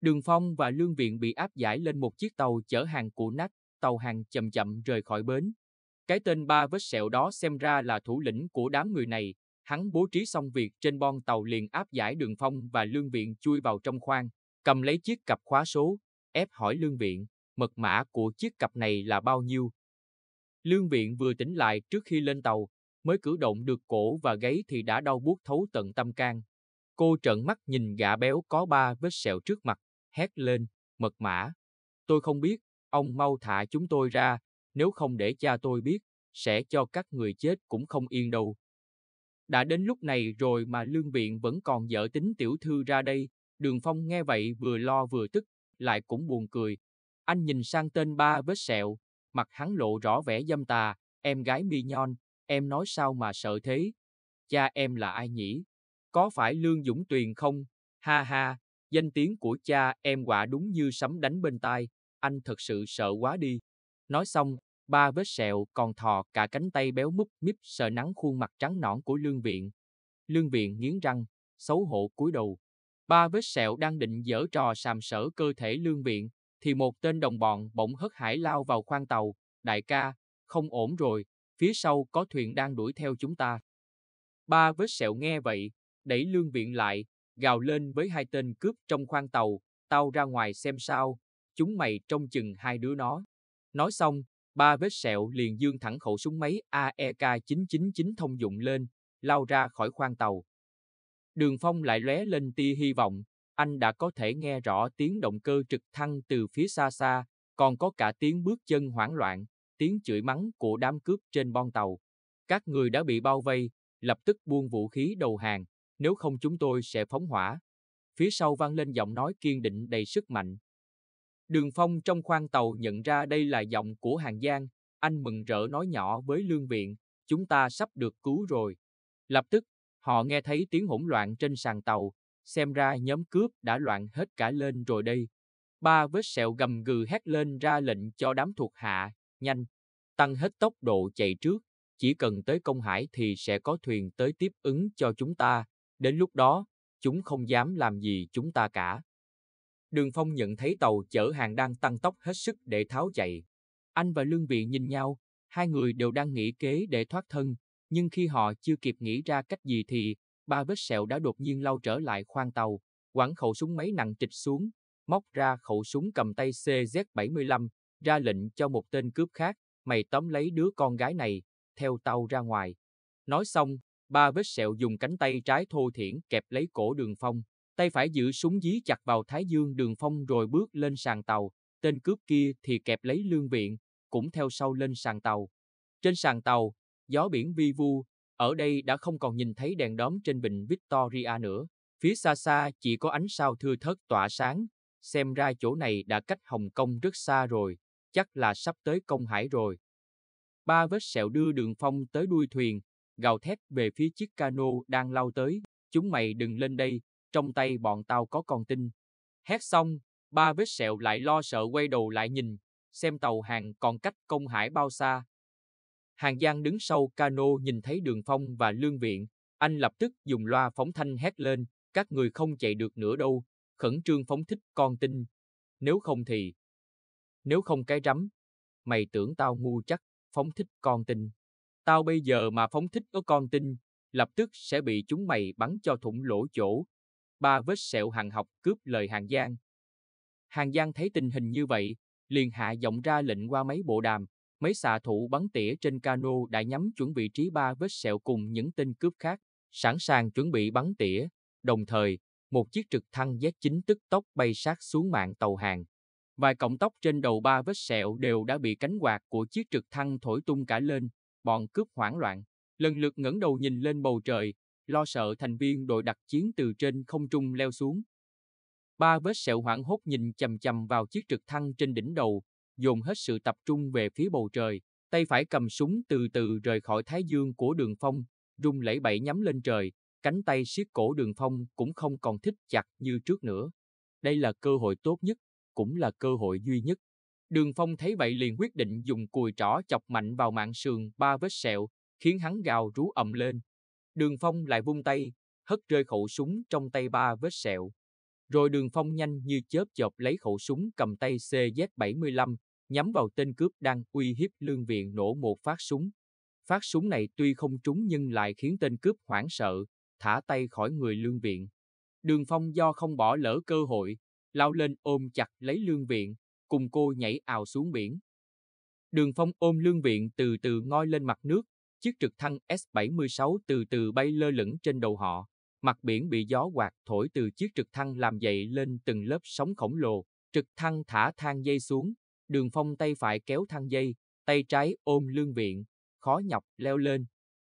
Đường Phong và Lương Viện bị áp giải lên một chiếc tàu chở hàng cũ nát, tàu hàng chậm chậm rời khỏi bến, cái tên ba vết sẹo đó xem ra là thủ lĩnh của đám người này, hắn bố trí xong việc trên bon tàu liền áp giải đường phong và lương viện chui vào trong khoang, cầm lấy chiếc cặp khóa số, ép hỏi lương viện, mật mã của chiếc cặp này là bao nhiêu. Lương viện vừa tỉnh lại trước khi lên tàu, mới cử động được cổ và gáy thì đã đau buốt thấu tận tâm can. Cô trợn mắt nhìn gã béo có ba vết sẹo trước mặt, hét lên, mật mã. Tôi không biết, ông mau thả chúng tôi ra, nếu không để cha tôi biết, sẽ cho các người chết cũng không yên đâu. Đã đến lúc này rồi mà lương viện vẫn còn dở tính tiểu thư ra đây, đường phong nghe vậy vừa lo vừa tức, lại cũng buồn cười. Anh nhìn sang tên ba vết sẹo, mặt hắn lộ rõ vẻ dâm tà, em gái mi nhon, em nói sao mà sợ thế? Cha em là ai nhỉ? Có phải Lương Dũng Tuyền không? Ha ha, danh tiếng của cha em quả đúng như sấm đánh bên tai, anh thật sự sợ quá đi. Nói xong, ba vết sẹo còn thò cả cánh tay béo múp míp sờ nắng khuôn mặt trắng nõn của lương viện. Lương viện nghiến răng, xấu hổ cúi đầu. Ba vết sẹo đang định dở trò sàm sỡ cơ thể lương viện, thì một tên đồng bọn bỗng hất hải lao vào khoang tàu. Đại ca, không ổn rồi, phía sau có thuyền đang đuổi theo chúng ta. Ba vết sẹo nghe vậy, đẩy lương viện lại, gào lên với hai tên cướp trong khoang tàu, tao ra ngoài xem sao, chúng mày trông chừng hai đứa nó. Nói xong, Ba vết sẹo liền dương thẳng khẩu súng máy AEK-999 thông dụng lên, lao ra khỏi khoang tàu. Đường Phong lại lóe lên tia hy vọng, anh đã có thể nghe rõ tiếng động cơ trực thăng từ phía xa xa, còn có cả tiếng bước chân hoảng loạn, tiếng chửi mắng của đám cướp trên bon tàu. Các người đã bị bao vây, lập tức buông vũ khí đầu hàng, nếu không chúng tôi sẽ phóng hỏa. Phía sau vang lên giọng nói kiên định đầy sức mạnh, Đường Phong trong khoang tàu nhận ra đây là giọng của Hàng Giang, anh mừng rỡ nói nhỏ với Lương Viện, chúng ta sắp được cứu rồi. Lập tức, họ nghe thấy tiếng hỗn loạn trên sàn tàu, xem ra nhóm cướp đã loạn hết cả lên rồi đây. Ba vết sẹo gầm gừ hét lên ra lệnh cho đám thuộc hạ, nhanh, tăng hết tốc độ chạy trước, chỉ cần tới công hải thì sẽ có thuyền tới tiếp ứng cho chúng ta, đến lúc đó, chúng không dám làm gì chúng ta cả. Đường Phong nhận thấy tàu chở hàng đang tăng tốc hết sức để tháo chạy. Anh và Lương Vị nhìn nhau, hai người đều đang nghĩ kế để thoát thân, nhưng khi họ chưa kịp nghĩ ra cách gì thì ba vết sẹo đã đột nhiên lao trở lại khoang tàu, quẳng khẩu súng máy nặng trịch xuống, móc ra khẩu súng cầm tay CZ-75, ra lệnh cho một tên cướp khác, mày tóm lấy đứa con gái này, theo tàu ra ngoài. Nói xong, ba vết sẹo dùng cánh tay trái thô thiển kẹp lấy cổ đường phong, Tay phải giữ súng dí chặt vào thái dương đường phong rồi bước lên sàn tàu, tên cướp kia thì kẹp lấy lương viện, cũng theo sau lên sàn tàu. Trên sàn tàu, gió biển vi vu, ở đây đã không còn nhìn thấy đèn đóm trên bình Victoria nữa. Phía xa xa chỉ có ánh sao thưa thớt tỏa sáng, xem ra chỗ này đã cách Hồng Kông rất xa rồi, chắc là sắp tới công hải rồi. Ba vết sẹo đưa đường phong tới đuôi thuyền, gào thét về phía chiếc cano đang lao tới, chúng mày đừng lên đây, trong tay bọn tao có con tin. Hét xong, ba vết sẹo lại lo sợ quay đầu lại nhìn, xem tàu hàng còn cách công hải bao xa. Hàng Giang đứng sau cano nhìn thấy đường phong và lương viện, anh lập tức dùng loa phóng thanh hét lên, các người không chạy được nữa đâu, khẩn trương phóng thích con tin. Nếu không thì... Nếu không cái rắm, mày tưởng tao ngu chắc, phóng thích con tin. Tao bây giờ mà phóng thích có con tin, lập tức sẽ bị chúng mày bắn cho thủng lỗ chỗ, ba vết sẹo hàng học cướp lời hàng giang. Hàng giang thấy tình hình như vậy, liền hạ giọng ra lệnh qua mấy bộ đàm, mấy xạ thủ bắn tỉa trên cano đã nhắm chuẩn vị trí ba vết sẹo cùng những tên cướp khác, sẵn sàng chuẩn bị bắn tỉa. Đồng thời, một chiếc trực thăng Z9 tức tốc bay sát xuống mạng tàu hàng. Vài cọng tóc trên đầu ba vết sẹo đều đã bị cánh quạt của chiếc trực thăng thổi tung cả lên, bọn cướp hoảng loạn, lần lượt ngẩng đầu nhìn lên bầu trời, lo sợ thành viên đội đặc chiến từ trên không trung leo xuống. Ba vết sẹo hoảng hốt nhìn chầm chầm vào chiếc trực thăng trên đỉnh đầu, dồn hết sự tập trung về phía bầu trời, tay phải cầm súng từ từ rời khỏi thái dương của đường phong, rung lẫy bẫy nhắm lên trời, cánh tay siết cổ đường phong cũng không còn thích chặt như trước nữa. Đây là cơ hội tốt nhất, cũng là cơ hội duy nhất. Đường phong thấy vậy liền quyết định dùng cùi trỏ chọc mạnh vào mạng sườn ba vết sẹo, khiến hắn gào rú ầm lên, Đường Phong lại vung tay, hất rơi khẩu súng trong tay ba vết sẹo. Rồi đường Phong nhanh như chớp chộp lấy khẩu súng cầm tay CZ-75, nhắm vào tên cướp đang uy hiếp lương viện nổ một phát súng. Phát súng này tuy không trúng nhưng lại khiến tên cướp hoảng sợ, thả tay khỏi người lương viện. Đường Phong do không bỏ lỡ cơ hội, lao lên ôm chặt lấy lương viện, cùng cô nhảy ào xuống biển. Đường Phong ôm lương viện từ từ ngoi lên mặt nước, Chiếc trực thăng S-76 từ từ bay lơ lửng trên đầu họ, mặt biển bị gió quạt thổi từ chiếc trực thăng làm dậy lên từng lớp sóng khổng lồ, trực thăng thả thang dây xuống, đường phong tay phải kéo thang dây, tay trái ôm lương viện, khó nhọc leo lên.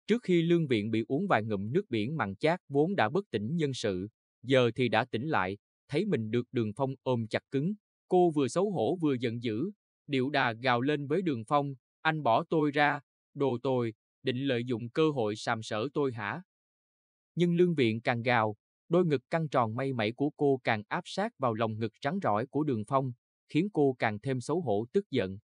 Trước khi lương viện bị uống vài ngụm nước biển mặn chát vốn đã bất tỉnh nhân sự, giờ thì đã tỉnh lại, thấy mình được đường phong ôm chặt cứng, cô vừa xấu hổ vừa giận dữ, điệu đà gào lên với đường phong, anh bỏ tôi ra, đồ tồi định lợi dụng cơ hội sàm sỡ tôi hả? Nhưng lương viện càng gào, đôi ngực căng tròn may mẩy của cô càng áp sát vào lòng ngực trắng rõi của đường phong, khiến cô càng thêm xấu hổ tức giận.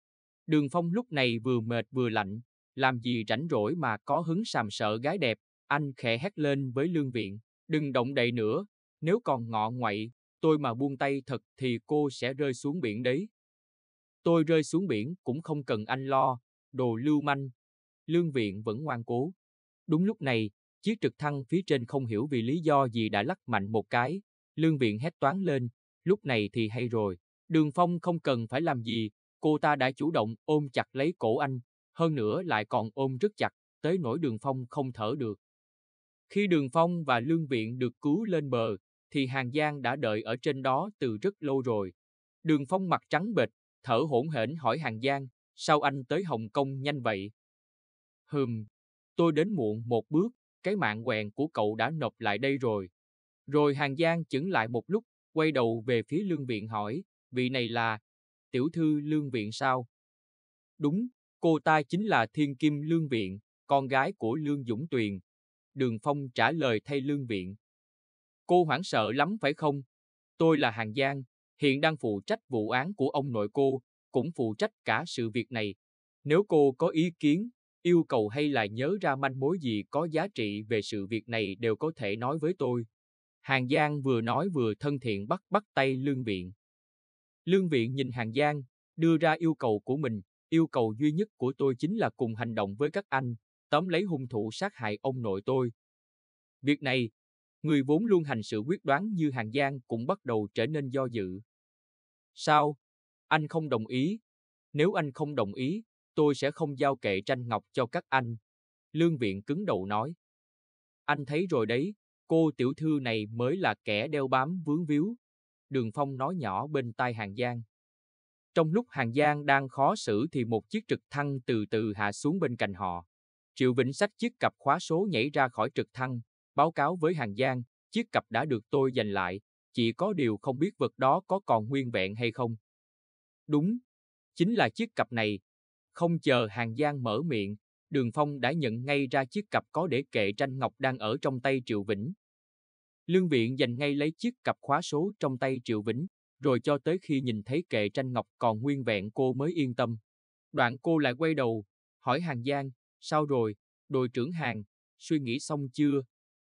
Đường phong lúc này vừa mệt vừa lạnh, làm gì rảnh rỗi mà có hứng sàm sợ gái đẹp, anh khẽ hét lên với lương viện, đừng động đậy nữa, nếu còn ngọ ngoại, tôi mà buông tay thật thì cô sẽ rơi xuống biển đấy. Tôi rơi xuống biển cũng không cần anh lo, đồ lưu manh, lương viện vẫn ngoan cố. Đúng lúc này, chiếc trực thăng phía trên không hiểu vì lý do gì đã lắc mạnh một cái, lương viện hét toán lên, lúc này thì hay rồi, đường phong không cần phải làm gì, cô ta đã chủ động ôm chặt lấy cổ anh, hơn nữa lại còn ôm rất chặt, tới nỗi đường phong không thở được. Khi đường phong và lương viện được cứu lên bờ, thì Hàng Giang đã đợi ở trên đó từ rất lâu rồi. Đường phong mặt trắng bệch, thở hổn hển hỏi Hàng Giang, sao anh tới Hồng Kông nhanh vậy? Hừm, tôi đến muộn một bước, cái mạng quèn của cậu đã nộp lại đây rồi. Rồi Hàn Giang chững lại một lúc, quay đầu về phía lương viện hỏi, vị này là tiểu thư lương viện sao? Đúng, cô ta chính là thiên kim lương viện, con gái của lương Dũng Tuyền. Đường Phong trả lời thay lương viện. Cô hoảng sợ lắm phải không? Tôi là Hàn Giang, hiện đang phụ trách vụ án của ông nội cô, cũng phụ trách cả sự việc này. Nếu cô có ý kiến yêu cầu hay là nhớ ra manh mối gì có giá trị về sự việc này đều có thể nói với tôi. Hàn Giang vừa nói vừa thân thiện bắt bắt tay Lương Viện. Lương Viện nhìn Hàn Giang, đưa ra yêu cầu của mình, yêu cầu duy nhất của tôi chính là cùng hành động với các anh, tóm lấy hung thủ sát hại ông nội tôi. Việc này, người vốn luôn hành sự quyết đoán như Hàn Giang cũng bắt đầu trở nên do dự. Sao? Anh không đồng ý. Nếu anh không đồng ý, Tôi sẽ không giao kệ tranh ngọc cho các anh. Lương viện cứng đầu nói. Anh thấy rồi đấy, cô tiểu thư này mới là kẻ đeo bám vướng víu. Đường Phong nói nhỏ bên tai Hàng Giang. Trong lúc Hàng Giang đang khó xử thì một chiếc trực thăng từ từ hạ xuống bên cạnh họ. Triệu Vĩnh sách chiếc cặp khóa số nhảy ra khỏi trực thăng, báo cáo với Hàng Giang, chiếc cặp đã được tôi giành lại, chỉ có điều không biết vật đó có còn nguyên vẹn hay không. Đúng, chính là chiếc cặp này, không chờ Hàng Giang mở miệng, Đường Phong đã nhận ngay ra chiếc cặp có để kệ tranh ngọc đang ở trong tay Triệu Vĩnh. Lương Viện giành ngay lấy chiếc cặp khóa số trong tay Triệu Vĩnh, rồi cho tới khi nhìn thấy kệ tranh ngọc còn nguyên vẹn cô mới yên tâm. Đoạn cô lại quay đầu, hỏi Hàng Giang, sao rồi, đội trưởng Hàng, suy nghĩ xong chưa?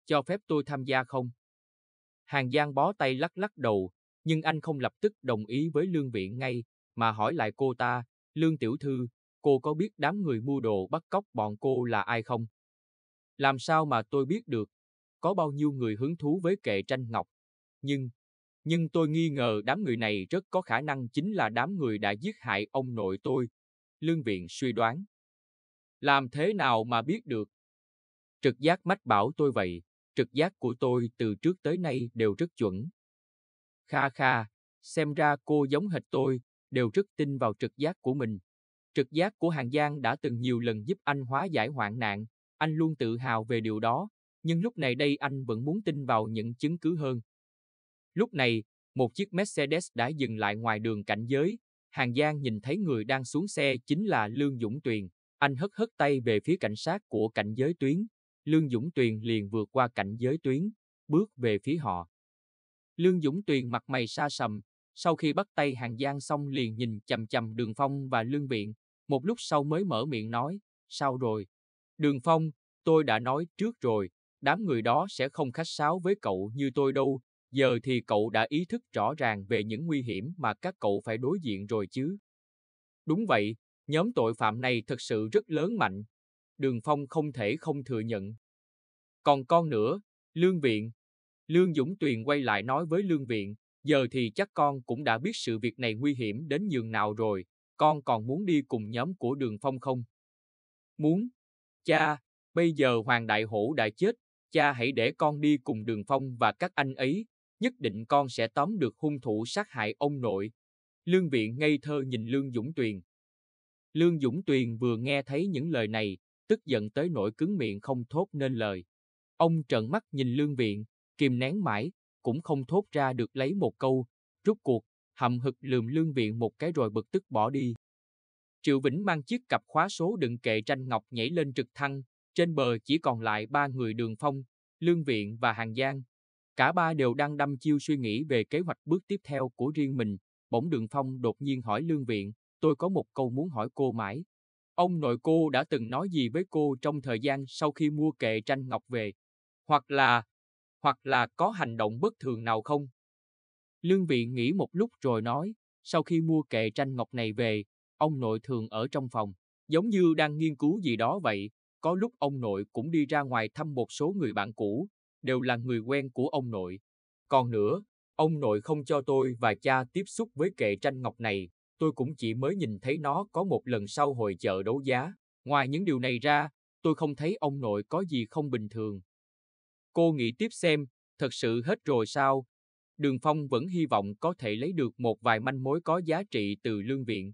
Cho phép tôi tham gia không? Hàng Giang bó tay lắc lắc đầu, nhưng anh không lập tức đồng ý với Lương Viện ngay, mà hỏi lại cô ta, Lương Tiểu Thư, cô có biết đám người mua đồ bắt cóc bọn cô là ai không? Làm sao mà tôi biết được? Có bao nhiêu người hứng thú với kệ tranh ngọc? Nhưng, nhưng tôi nghi ngờ đám người này rất có khả năng chính là đám người đã giết hại ông nội tôi. Lương viện suy đoán. Làm thế nào mà biết được? Trực giác mách bảo tôi vậy, trực giác của tôi từ trước tới nay đều rất chuẩn. Kha kha, xem ra cô giống hệt tôi, đều rất tin vào trực giác của mình. Trực giác của Hàng Giang đã từng nhiều lần giúp anh hóa giải hoạn nạn, anh luôn tự hào về điều đó, nhưng lúc này đây anh vẫn muốn tin vào những chứng cứ hơn. Lúc này, một chiếc Mercedes đã dừng lại ngoài đường cảnh giới, Hàng Giang nhìn thấy người đang xuống xe chính là Lương Dũng Tuyền, anh hất hất tay về phía cảnh sát của cảnh giới tuyến, Lương Dũng Tuyền liền vượt qua cảnh giới tuyến, bước về phía họ. Lương Dũng Tuyền mặt mày xa sầm, sau khi bắt tay Hàng Giang xong liền nhìn chầm chầm đường phong và lương viện, một lúc sau mới mở miệng nói, sao rồi? Đường Phong, tôi đã nói trước rồi, đám người đó sẽ không khách sáo với cậu như tôi đâu, giờ thì cậu đã ý thức rõ ràng về những nguy hiểm mà các cậu phải đối diện rồi chứ. Đúng vậy, nhóm tội phạm này thật sự rất lớn mạnh. Đường Phong không thể không thừa nhận. Còn con nữa, Lương Viện. Lương Dũng Tuyền quay lại nói với Lương Viện, giờ thì chắc con cũng đã biết sự việc này nguy hiểm đến nhường nào rồi, con còn muốn đi cùng nhóm của đường phong không? Muốn. Cha, bây giờ Hoàng Đại Hổ đã chết, cha hãy để con đi cùng đường phong và các anh ấy, nhất định con sẽ tóm được hung thủ sát hại ông nội. Lương Viện ngây thơ nhìn Lương Dũng Tuyền. Lương Dũng Tuyền vừa nghe thấy những lời này, tức giận tới nỗi cứng miệng không thốt nên lời. Ông trợn mắt nhìn Lương Viện, kìm nén mãi, cũng không thốt ra được lấy một câu, rút cuộc hậm hực lườm lương viện một cái rồi bực tức bỏ đi. Triệu Vĩnh mang chiếc cặp khóa số đựng kệ tranh ngọc nhảy lên trực thăng, trên bờ chỉ còn lại ba người đường phong, lương viện và hàng giang. Cả ba đều đang đăm chiêu suy nghĩ về kế hoạch bước tiếp theo của riêng mình, bỗng đường phong đột nhiên hỏi lương viện, tôi có một câu muốn hỏi cô mãi. Ông nội cô đã từng nói gì với cô trong thời gian sau khi mua kệ tranh ngọc về? Hoặc là, hoặc là có hành động bất thường nào không? Lương Vị nghĩ một lúc rồi nói, sau khi mua kệ tranh ngọc này về, ông nội thường ở trong phòng, giống như đang nghiên cứu gì đó vậy. Có lúc ông nội cũng đi ra ngoài thăm một số người bạn cũ, đều là người quen của ông nội. Còn nữa, ông nội không cho tôi và cha tiếp xúc với kệ tranh ngọc này, tôi cũng chỉ mới nhìn thấy nó có một lần sau hội chợ đấu giá. Ngoài những điều này ra, tôi không thấy ông nội có gì không bình thường. Cô nghĩ tiếp xem, thật sự hết rồi sao, Đường Phong vẫn hy vọng có thể lấy được một vài manh mối có giá trị từ lương viện.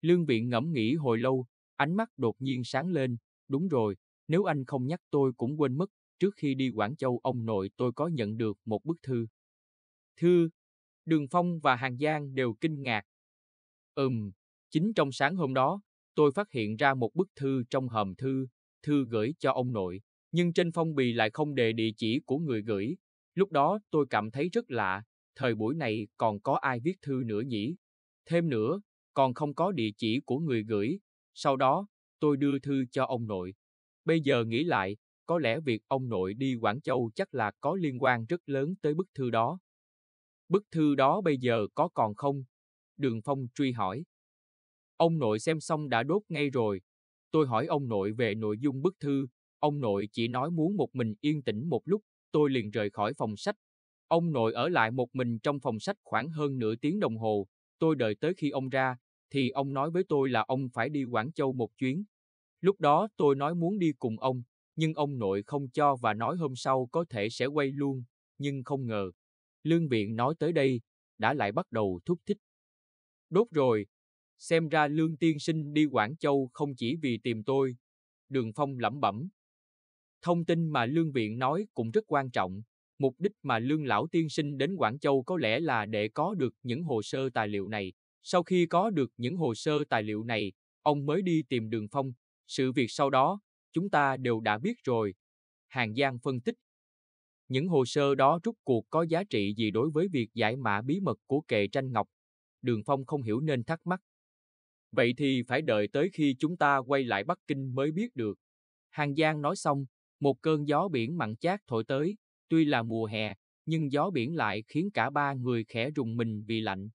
Lương viện ngẫm nghĩ hồi lâu, ánh mắt đột nhiên sáng lên, đúng rồi, nếu anh không nhắc tôi cũng quên mất, trước khi đi Quảng Châu ông nội tôi có nhận được một bức thư. Thư, Đường Phong và Hàn Giang đều kinh ngạc. Ừm, chính trong sáng hôm đó, tôi phát hiện ra một bức thư trong hòm thư, thư gửi cho ông nội, nhưng trên phong bì lại không đề địa chỉ của người gửi, Lúc đó tôi cảm thấy rất lạ, thời buổi này còn có ai viết thư nữa nhỉ? Thêm nữa, còn không có địa chỉ của người gửi. Sau đó, tôi đưa thư cho ông nội. Bây giờ nghĩ lại, có lẽ việc ông nội đi Quảng Châu chắc là có liên quan rất lớn tới bức thư đó. Bức thư đó bây giờ có còn không? Đường Phong truy hỏi. Ông nội xem xong đã đốt ngay rồi. Tôi hỏi ông nội về nội dung bức thư, ông nội chỉ nói muốn một mình yên tĩnh một lúc tôi liền rời khỏi phòng sách. Ông nội ở lại một mình trong phòng sách khoảng hơn nửa tiếng đồng hồ, tôi đợi tới khi ông ra, thì ông nói với tôi là ông phải đi Quảng Châu một chuyến. Lúc đó tôi nói muốn đi cùng ông, nhưng ông nội không cho và nói hôm sau có thể sẽ quay luôn, nhưng không ngờ. Lương viện nói tới đây, đã lại bắt đầu thúc thích. Đốt rồi, xem ra Lương Tiên Sinh đi Quảng Châu không chỉ vì tìm tôi. Đường Phong lẩm bẩm. Thông tin mà Lương Viện nói cũng rất quan trọng. Mục đích mà Lương Lão Tiên Sinh đến Quảng Châu có lẽ là để có được những hồ sơ tài liệu này. Sau khi có được những hồ sơ tài liệu này, ông mới đi tìm Đường Phong. Sự việc sau đó, chúng ta đều đã biết rồi. Hàng Giang phân tích. Những hồ sơ đó rút cuộc có giá trị gì đối với việc giải mã bí mật của kệ tranh ngọc? Đường Phong không hiểu nên thắc mắc. Vậy thì phải đợi tới khi chúng ta quay lại Bắc Kinh mới biết được. Hàng Giang nói xong, một cơn gió biển mặn chát thổi tới, tuy là mùa hè, nhưng gió biển lại khiến cả ba người khẽ rùng mình vì lạnh.